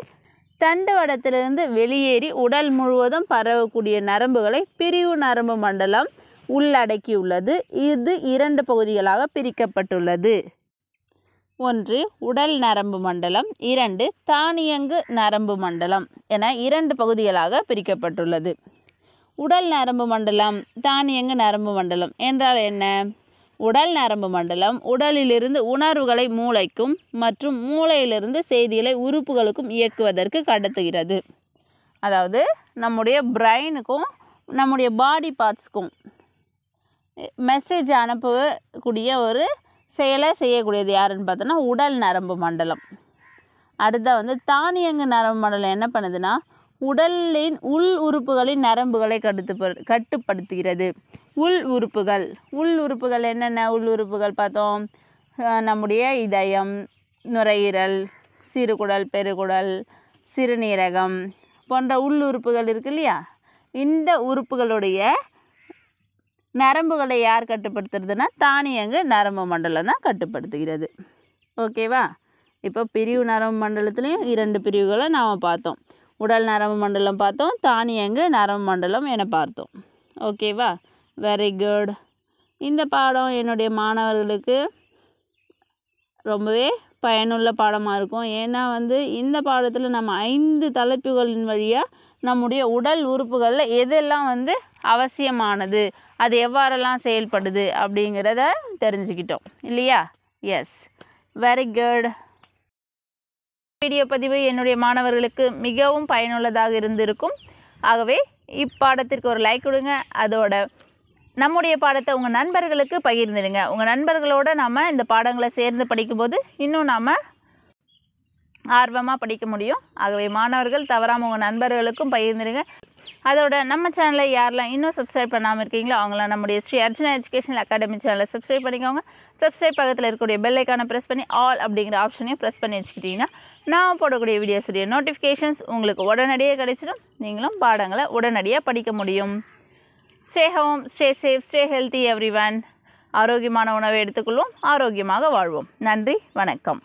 தண்டுவடத்திலிருந்து வெளியேறி உடல் முழுவதும் பரவக்கூடிய நரம்புகளை பிரிவு நரம்பு மண்டலம் உள்ளடக்கியுள்ளது இது இரண்டு பகுதிகளாக பிரிக்கப்பட்டுள்ளது ஒன்று உடல் நரம்பு மண்டலம் இரண்டு தானியங்கு நரம்பு மண்டலம் என இரண்டு பகுதிகளாக பிரிக்கப்பட்டுள்ளது உடல் நரம்பு மண்டலம் தானியங்கு நரம்பு மண்டலம் என்றால் என்ன உடல் நரம்பு மண்டலம் உடலிலிருந்து உணர்வுகளை மூளைக்கும் மற்றும் மூளையிலிருந்து செய்திகளை உறுப்புகளுக்கும் இயக்குவதற்கு கடத்துகிறது அதாவது நம்முடைய பிரெயினுக்கும் நம்முடைய பாடி பார்ட்ஸ்க்கும் மெசேஜ் அனுப்பக்கூடிய ஒரு செயலை செய்யக்கூடியது யாருன்னு பார்த்தோன்னா உடல் நரம்பு மண்டலம் அடுத்த வந்து தானியங்கு நரம்பு மண்டலம் என்ன பண்ணுதுன்னா உடலின் உள் உறுப்புகளின் நரம்புகளை கட்டுப்ப கட்டுப்படுத்துகிறது உள் உறுப்புகள் உள் உறுப்புகள் என்னென்ன உள் உறுப்புகள் பார்த்தோம் நம்முடைய இதயம் நுரையீரல் சிறுகுடல் பெருகுடல் சிறுநீரகம் போன்ற உள் உறுப்புகள் இருக்கு இல்லையா இந்த உறுப்புகளுடைய நரம்புகளை யார் கட்டுப்படுத்துறதுன்னா தானியங்கு நரம்பு மண்டலம் தான் கட்டுப்படுத்துகிறது ஓகேவா இப்போ பிரிவு நரம்பு மண்டலத்துலேயும் இரண்டு பிரிவுகளை நாம் பார்த்தோம் உடல் நரம்பு மண்டலம் பார்த்தோம் தானியங்கு நரம்பு மண்டலம் என பார்த்தோம் ஓகேவா வெரி குட் இந்த பாடம் என்னுடைய மாணவர்களுக்கு ரொம்பவே பயனுள்ள பாடமாக இருக்கும் ஏன்னா வந்து இந்த பாடத்தில் நம்ம ஐந்து தலைப்புகளின் வழியாக நம்முடைய உடல் உறுப்புகளில் எதெல்லாம் வந்து அவசியமானது அது எவ்வாறெல்லாம் செயல்படுது அப்படிங்கிறத தெரிஞ்சுக்கிட்டோம் இல்லையா எஸ் வெரி குட் வீடியோ பதிவு என்னுடைய மாணவர்களுக்கு மிகவும் பயனுள்ளதாக இருந்திருக்கும் ஆகவே இப்பாடத்திற்கு ஒரு லைக் கொடுங்க அதோட நம்முடைய பாடத்தை உங்கள் நண்பர்களுக்கு பகிர்ந்துடுங்க உங்கள் நண்பர்களோடு நாம் இந்த பாடங்களை சேர்ந்து படிக்கும்போது இன்னும் நாம் ஆர்வமாக படிக்க முடியும் ஆகவே மாணவர்கள் தவறாமல் உங்கள் நண்பர்களுக்கும் பகிர்ந்துருங்க அதோட நம்ம சேனலை யாரெல்லாம் இன்னும் சப்ஸ்கிரைப் பண்ணாமல் இருக்கீங்களோ அவங்கள நம்முடைய ஸ்ரீ அர்ஜுனா எஜுகேஷனல் அகாடமி சேனலை சப்ஸ்கிரைப் பண்ணிக்கோங்க சப்ஸ்கிரைப் பக்கத்தில் இருக்கக்கூடிய பெல் ஐக்கானை ப்ரெஸ் பண்ணி ஆல் அப்படிங்கிற ஆப்ஷனையும் ப்ரெஸ் பண்ணி வச்சுக்கிட்டிங்கன்னா நான் போடக்கூடிய வீடியோஸுடைய நோட்டிஃபிகேஷன்ஸ் உங்களுக்கு உடனடியே கிடைச்சிடும் நீங்களும் பாடங்களை உடனடியாக படிக்க முடியும் stay home stay safe stay healthy every ஆரோக்கியமான உணவை எடுத்துக்கொள்வோம் ஆரோக்கியமாக வாழ்வோம் நன்றி வணக்கம்